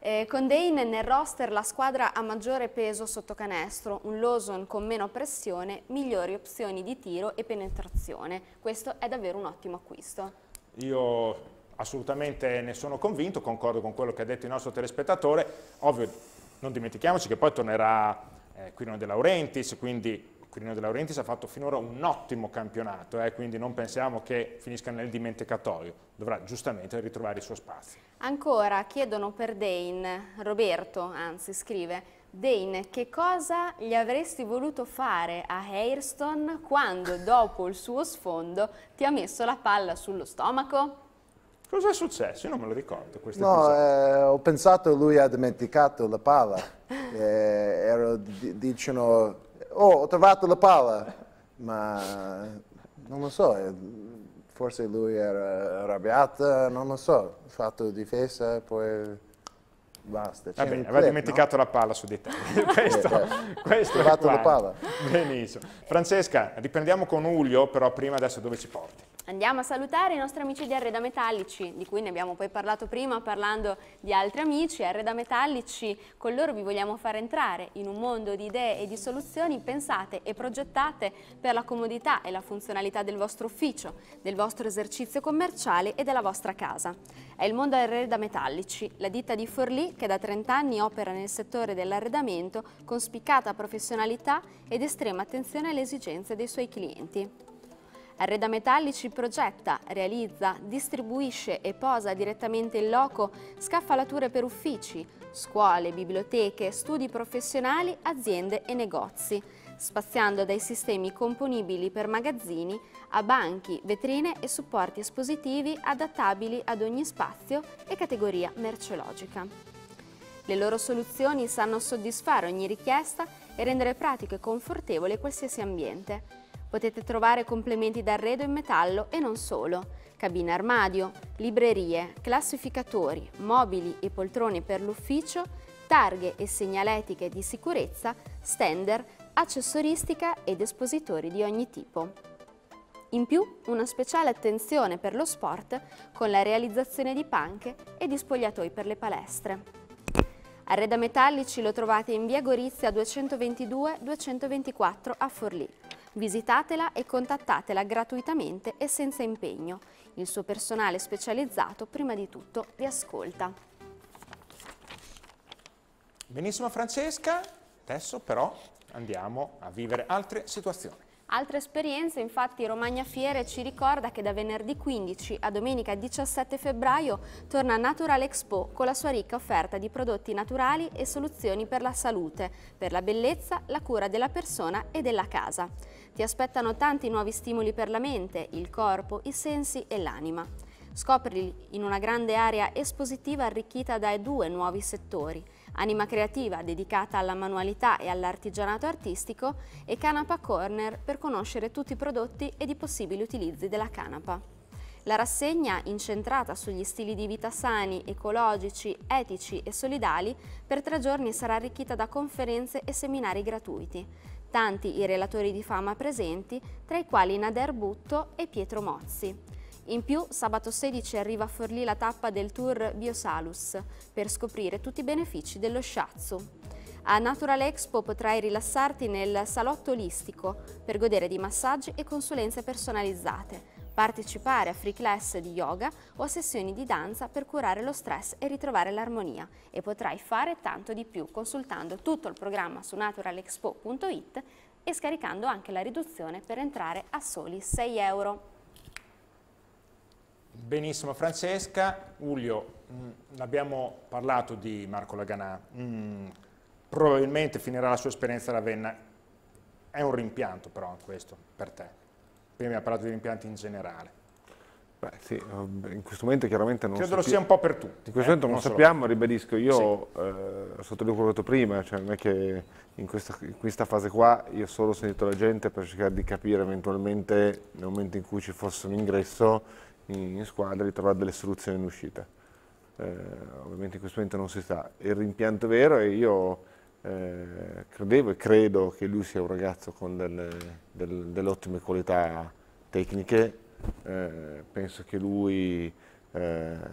Eh. Eh, con Dane nel roster la squadra ha maggiore peso sotto canestro, un Lawson con meno pressione, migliori opzioni di tiro e penetrazione. Questo è davvero un ottimo acquisto. Io assolutamente ne sono convinto, concordo con quello che ha detto il nostro telespettatore, ovvio non dimentichiamoci che poi tornerà eh, Quirino De Laurentiis, quindi Quirino De Laurentiis ha fatto finora un ottimo campionato, eh, quindi non pensiamo che finisca nel dimenticatoio, dovrà giustamente ritrovare il suo spazio. Ancora chiedono per Dane, Roberto anzi scrive, Dane, che cosa gli avresti voluto fare a Hairston quando, dopo il suo sfondo, ti ha messo la palla sullo stomaco? Cos'è successo? Io non me lo ricordo. No, eh, ho pensato che lui ha dimenticato la palla. eh, ero, dicono, oh, ho trovato la palla, ma non lo so, eh, forse lui era arrabbiato, non lo so, Ha fatto difesa, poi basta. Va bene, aveva dimenticato no? la palla su di te. questo, eh, eh, questo è la palla. Benissimo. Francesca, riprendiamo con Ulio, però prima adesso dove ci porti? Andiamo a salutare i nostri amici di Arreda Metallici, di cui ne abbiamo poi parlato prima parlando di altri amici. Arreda Metallici, con loro vi vogliamo far entrare in un mondo di idee e di soluzioni pensate e progettate per la comodità e la funzionalità del vostro ufficio, del vostro esercizio commerciale e della vostra casa. È il mondo Arreda Metallici, la ditta di Forlì che da 30 anni opera nel settore dell'arredamento con spiccata professionalità ed estrema attenzione alle esigenze dei suoi clienti. Arreda Metallici progetta, realizza, distribuisce e posa direttamente in loco scaffalature per uffici, scuole, biblioteche, studi professionali, aziende e negozi, spaziando dai sistemi componibili per magazzini a banchi, vetrine e supporti espositivi adattabili ad ogni spazio e categoria merceologica. Le loro soluzioni sanno soddisfare ogni richiesta e rendere pratico e confortevole qualsiasi ambiente Potete trovare complementi d'arredo in metallo e non solo, Cabine armadio, librerie, classificatori, mobili e poltrone per l'ufficio, targhe e segnaletiche di sicurezza, stander, accessoristica ed espositori di ogni tipo. In più, una speciale attenzione per lo sport con la realizzazione di panche e di spogliatoi per le palestre. Arreda Metallici lo trovate in via Gorizia 222-224 a Forlì. Visitatela e contattatela gratuitamente e senza impegno. Il suo personale specializzato prima di tutto vi ascolta. Benissimo Francesca, adesso però andiamo a vivere altre situazioni. Altre esperienze, infatti, Romagna Fiere ci ricorda che da venerdì 15 a domenica 17 febbraio torna Natural Expo con la sua ricca offerta di prodotti naturali e soluzioni per la salute, per la bellezza, la cura della persona e della casa. Ti aspettano tanti nuovi stimoli per la mente, il corpo, i sensi e l'anima. Scoprili in una grande area espositiva arricchita dai due nuovi settori – Anima Creativa dedicata alla manualità e all'artigianato artistico e Canapa Corner per conoscere tutti i prodotti ed i possibili utilizzi della canapa. La rassegna, incentrata sugli stili di vita sani, ecologici, etici e solidali, per tre giorni sarà arricchita da conferenze e seminari gratuiti. Tanti i relatori di fama presenti, tra i quali Nader Butto e Pietro Mozzi. In più, sabato 16 arriva a Forlì la tappa del tour Biosalus per scoprire tutti i benefici dello sciazzo. A Natural Expo potrai rilassarti nel salotto olistico per godere di massaggi e consulenze personalizzate, partecipare a free class di yoga o a sessioni di danza per curare lo stress e ritrovare l'armonia e potrai fare tanto di più consultando tutto il programma su naturalexpo.it e scaricando anche la riduzione per entrare a soli 6 euro. Benissimo Francesca, Giulio, mm, abbiamo parlato di Marco Laganà, mm, probabilmente finirà la sua esperienza a Ravenna, è un rimpianto però questo per te, prima abbiamo parlato di rimpianti in generale. Beh, sì, eh, in questo momento chiaramente non Credo lo sia un po' per tutti. In questo eh, momento non, non sappiamo, solo. ribadisco, io sì. eh, quello che ho detto prima, cioè non è che in questa, in questa, fase qua io solo ho sentito la gente per cercare di capire eventualmente nel momento in cui ci fosse un ingresso in, in squadra di trovare delle soluzioni in uscita. Eh, ovviamente in questo momento non si sa. Il rimpianto vero e io eh, credevo e credo che lui sia un ragazzo con delle, del, delle ottime qualità tecniche, eh, penso che lui eh,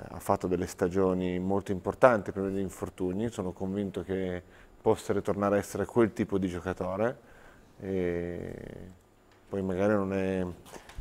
ha fatto delle stagioni molto importanti prima degli infortuni, sono convinto che possa ritornare a essere quel tipo di giocatore, e poi magari non è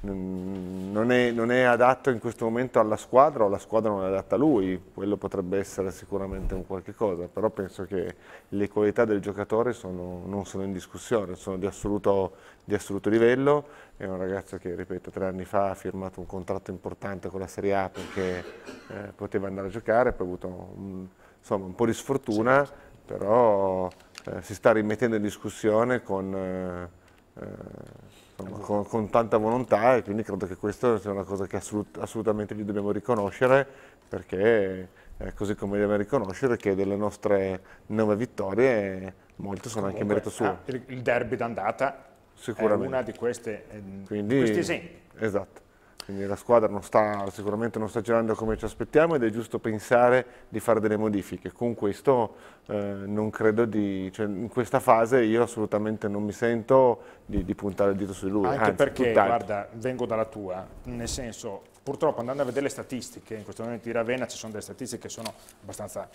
non è, non è, adatto in questo momento alla squadra o la squadra non è adatta a lui, quello potrebbe essere sicuramente un qualche cosa, però penso che le qualità del giocatore sono, non sono in discussione, sono di assoluto, di assoluto, livello, è un ragazzo che ripeto tre anni fa ha firmato un contratto importante con la Serie A perché eh, poteva andare a giocare, poi ha avuto un, insomma, un po' di sfortuna, però eh, si sta rimettendo in discussione con... Eh, eh insomma, con, con, tanta volontà e quindi credo che questa sia una cosa che assolut assolutamente gli dobbiamo riconoscere perché eh, così come dobbiamo riconoscere che delle nostre nove vittorie molte sono Comunque, anche merito suo. Ah, il derby d'andata è una di queste, eh, quindi, questi esempi. Esatto. Quindi la squadra non sta, sicuramente non sta girando come ci aspettiamo ed è giusto pensare di fare delle modifiche. Con questo eh, non credo di... Cioè, in questa fase io assolutamente non mi sento di, di puntare il dito su lui. Anche Anzi, perché, tutt'altro. guarda, vengo dalla tua, nel senso, purtroppo andando a vedere le statistiche, in questo momento di Ravenna ci sono delle statistiche che sono abbastanza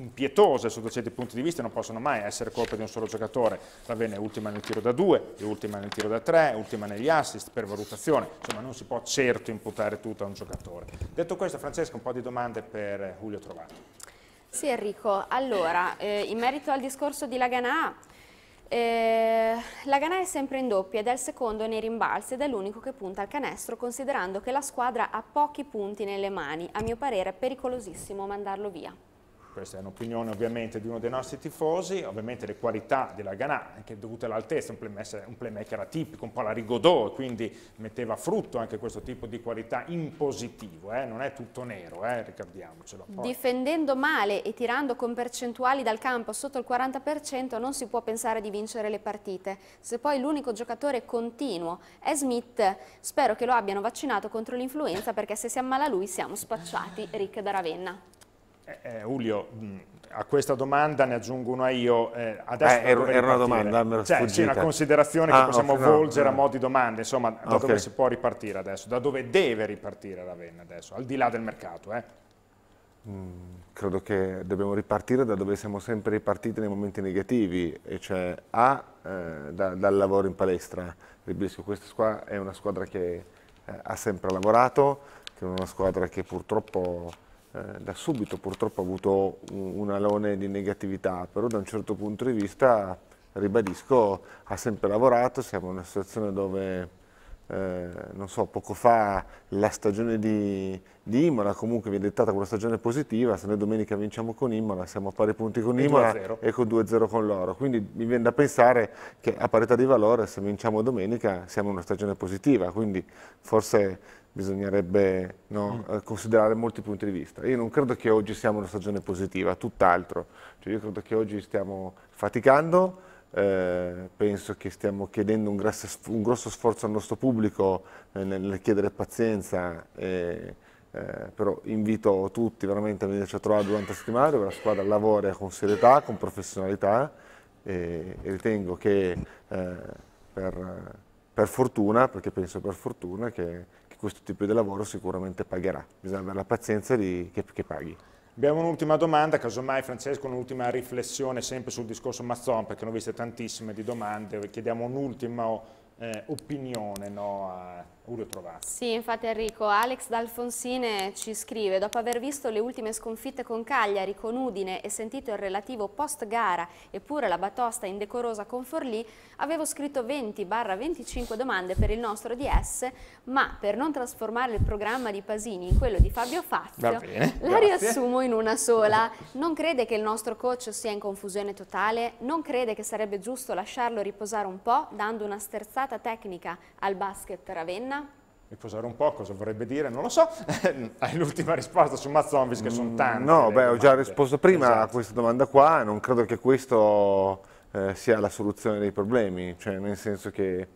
impietose sotto certi punti di vista, non possono mai essere colpa di un solo giocatore. va bene, ultima nel tiro da 2, ultima nel tiro da 3, ultima negli assist per valutazione, insomma non si può certo imputare tutto a un giocatore. Detto questo Francesca un po' di domande per Giulio Trovato. Sì Enrico, allora eh, in merito al discorso di Laganà, eh, Laganà è sempre in doppia ed è il secondo nei rimbalzi ed è l'unico che punta al canestro considerando che la squadra ha pochi punti nelle mani, a mio parere è pericolosissimo mandarlo via questa è un'opinione ovviamente di uno dei nostri tifosi, ovviamente le qualità della Ganà, anche dovute all'altezza, un playmaker atipico, un po' alla rigodò, quindi metteva frutto anche questo tipo di qualità in positivo, eh? non è tutto nero, eh? ricordiamocelo. Poi. Difendendo male e tirando con percentuali dal campo sotto il 40% non si può pensare di vincere le partite, se poi l'unico giocatore continuo è Smith, spero che lo abbiano vaccinato contro l'influenza perché se si ammala lui siamo spacciati, Rick da Ravenna. Eh, Julio, eh, mm, a questa domanda ne aggiungo una io. Eh, adesso eh, era, era una domanda, me cioè, fuggita. Sì, una considerazione ah, che possiamo okay, volgere no, no. a mo' di domande, insomma, da okay. dove si può ripartire adesso, da dove deve ripartire Ravenna adesso, al di là del mercato. Eh. Mm, credo che dobbiamo ripartire da dove siamo sempre ripartiti nei momenti negativi, e cioè A, eh, da, dal lavoro in palestra. Ribisco, questa squadra è una squadra che eh, ha sempre lavorato, che è una squadra che purtroppo eh, da subito purtroppo ha avuto un, alone di negatività, però da un certo punto di vista, ribadisco, ha sempre lavorato, siamo in una situazione dove, eh, non so, poco fa la stagione di, di Imola comunque viene dettata con una stagione positiva, se noi domenica vinciamo con Imola, siamo a pari punti con Imola e con 2-0 con loro, quindi mi viene da pensare che a parità di valore se vinciamo domenica siamo in una stagione positiva, quindi forse bisognerebbe no, mm. Eh, considerare molti punti di vista. Io non credo che oggi siamo una stagione positiva, tutt'altro. Cioè io credo che oggi stiamo faticando, eh, penso che stiamo chiedendo un, grasso, un, grosso sforzo al nostro pubblico eh, nel chiedere pazienza, eh, però invito tutti veramente a venirci a trovare durante la settimana dove la squadra lavora con serietà, con professionalità e, e ritengo che eh, per, per, fortuna, perché penso per fortuna, che questo tipo di lavoro sicuramente pagherà, bisogna avere la pazienza di, che, che paghi. Abbiamo un'ultima domanda, casomai Francesco un'ultima riflessione sempre sul discorso Mazzon, perché ne ho viste tantissime di domande, chiediamo un'ultima eh, opinione no, a Augurio Trovato. Sì, infatti Enrico, Alex D'Alfonsine ci scrive, dopo aver visto le ultime sconfitte con Cagliari, con Udine e sentito il relativo post-gara, eppure la batosta indecorosa con Forlì, avevo scritto 20-25 domande per il nostro DS, ma per non trasformare il programma di Pasini in quello di Fabio Fazio, la grazie. riassumo in una sola. Non crede che il nostro coach sia in confusione totale? Non crede che sarebbe giusto lasciarlo riposare un po', dando una sterzata tecnica al basket Ravenna? riposare un po', cosa vorrebbe dire, non lo so, hai l'ultima risposta su Mazzombis che sono mm, tante. No, beh, eh, ho già risposto prima esatto. a questa domanda qua, non credo che questo eh, sia la soluzione dei problemi, cioè nel senso che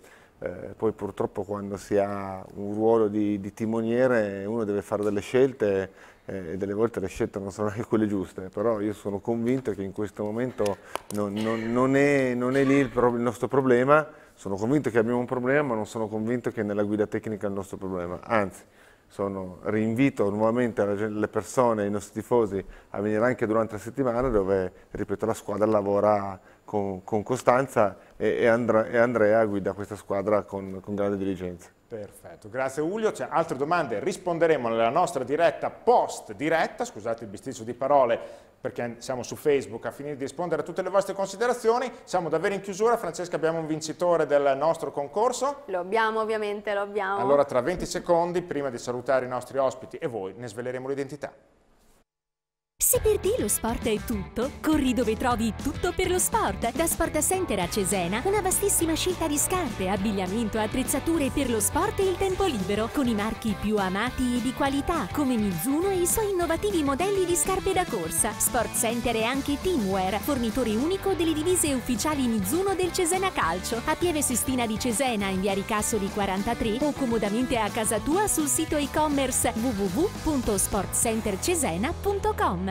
eh, poi purtroppo quando si ha un ruolo di, di timoniere uno deve fare delle scelte eh, e delle volte le scelte non sono neanche quelle giuste, però io sono convinto che in questo momento non, non, non, è, non è, lì il, pro, il nostro problema, sono convinto che abbiamo un problema, ma non sono convinto che nella guida tecnica è il nostro problema. Anzi, sono, rinvito nuovamente le persone, i nostri tifosi a venire anche durante la settimana dove, ripeto, la squadra lavora con, con costanza e, e, Andra, e, Andrea guida questa squadra con, con grande diligenza. Perfetto, grazie Uglio. C'è altre domande? Risponderemo nella nostra diretta post diretta, scusate il bisticcio di parole perché siamo su Facebook a finire di rispondere a tutte le vostre considerazioni. Siamo davvero in chiusura, Francesca abbiamo un vincitore del nostro concorso? Lo abbiamo ovviamente, lo abbiamo. Allora tra 20 secondi, prima di salutare i nostri ospiti e voi, ne sveleremo l'identità. Se per te lo sport è tutto, corri dove trovi tutto per lo sport. Da Sport Center a Cesena, una vastissima scelta di scarpe, abbigliamento, attrezzature per lo sport e il tempo libero, con i marchi più amati e di qualità, come Mizuno e i suoi innovativi modelli di scarpe da corsa. Sport Center è anche Teamwear, fornitore unico delle divise ufficiali Mizuno del Cesena Calcio. A Pieve Sistina di Cesena, in via Ricasso di 43, o comodamente a casa tua sul sito e-commerce www.sportcentercesena.com.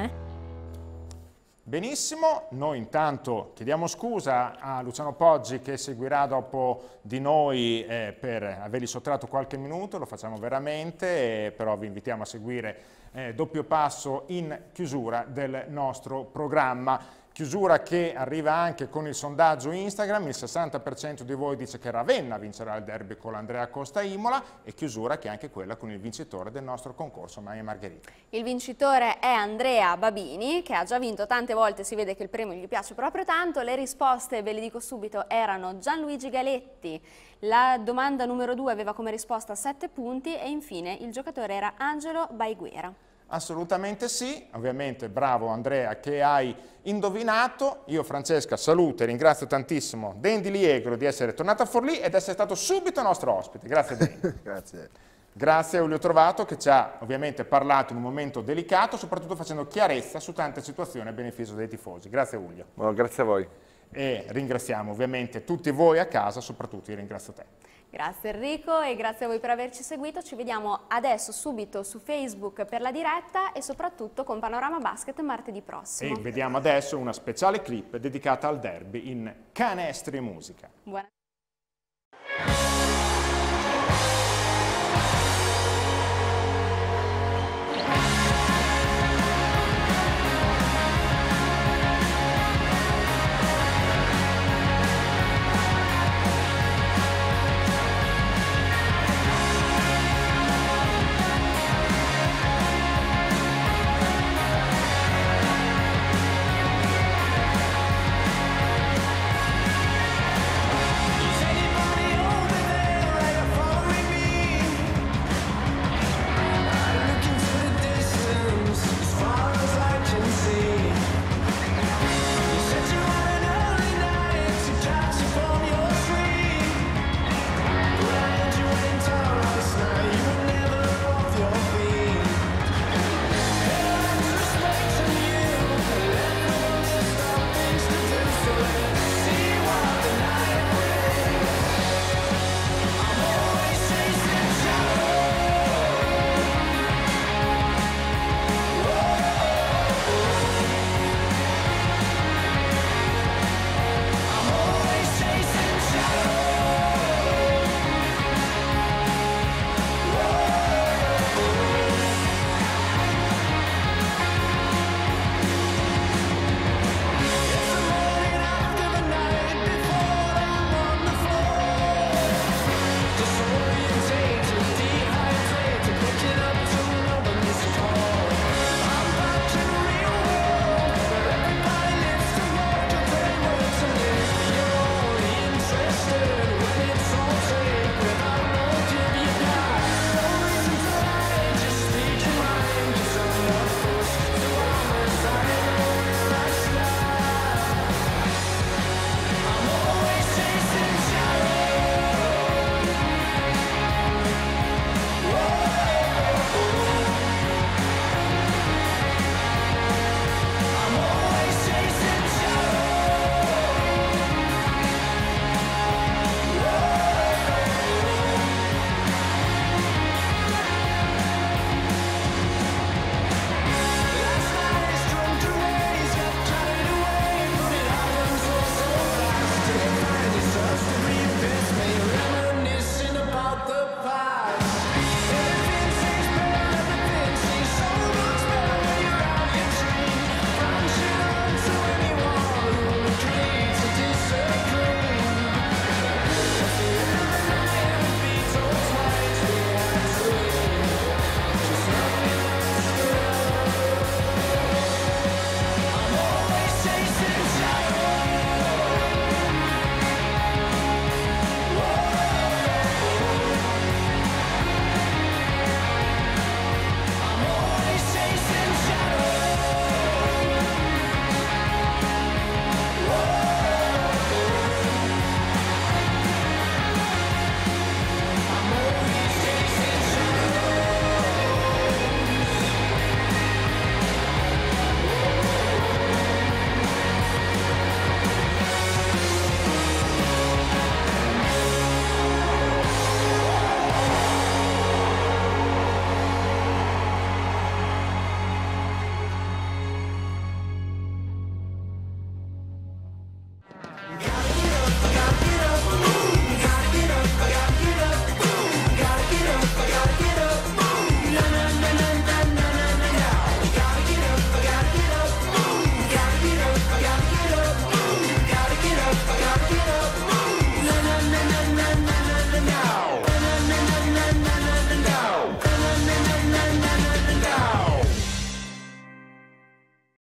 Benissimo, noi intanto chiediamo scusa a Luciano Poggi che seguirà dopo di noi eh, per avergli sottratto qualche minuto, lo facciamo veramente, eh, però vi invitiamo a seguire eh, doppio passo in chiusura del nostro programma. Chiusura che arriva anche con il sondaggio Instagram, il 60% di voi dice che Ravenna vincerà il derby con l'Andrea Costa Imola e chiusura che è anche quella con il vincitore del nostro concorso, Maia Margherita. Il vincitore è Andrea Babini che ha già vinto tante volte, si vede che il premio gli piace proprio tanto, le risposte ve le dico subito erano Gianluigi Galetti, la domanda numero 2 aveva come risposta 7 punti e infine il giocatore era Angelo Baiguera. Assolutamente sì, ovviamente bravo Andrea che hai indovinato. Io Francesca saluto e ringrazio tantissimo Dendi Liegro di essere tornato a Forlì ed essere stato subito nostro ospite. Grazie Dendi. Grazie. Grazie a Ulio Trovato che ci ha ovviamente parlato in un momento delicato, soprattutto facendo chiarezza su tante situazioni a beneficio dei tifosi. Grazie Ulio. No, grazie a voi. E ringraziamo ovviamente tutti voi a casa, soprattutto io ringrazio te. Grazie Enrico e grazie a voi per averci seguito, ci vediamo adesso subito su Facebook per la diretta e soprattutto con Panorama Basket martedì prossimo. E vediamo adesso una speciale clip dedicata al derby in canestri e musica. Buona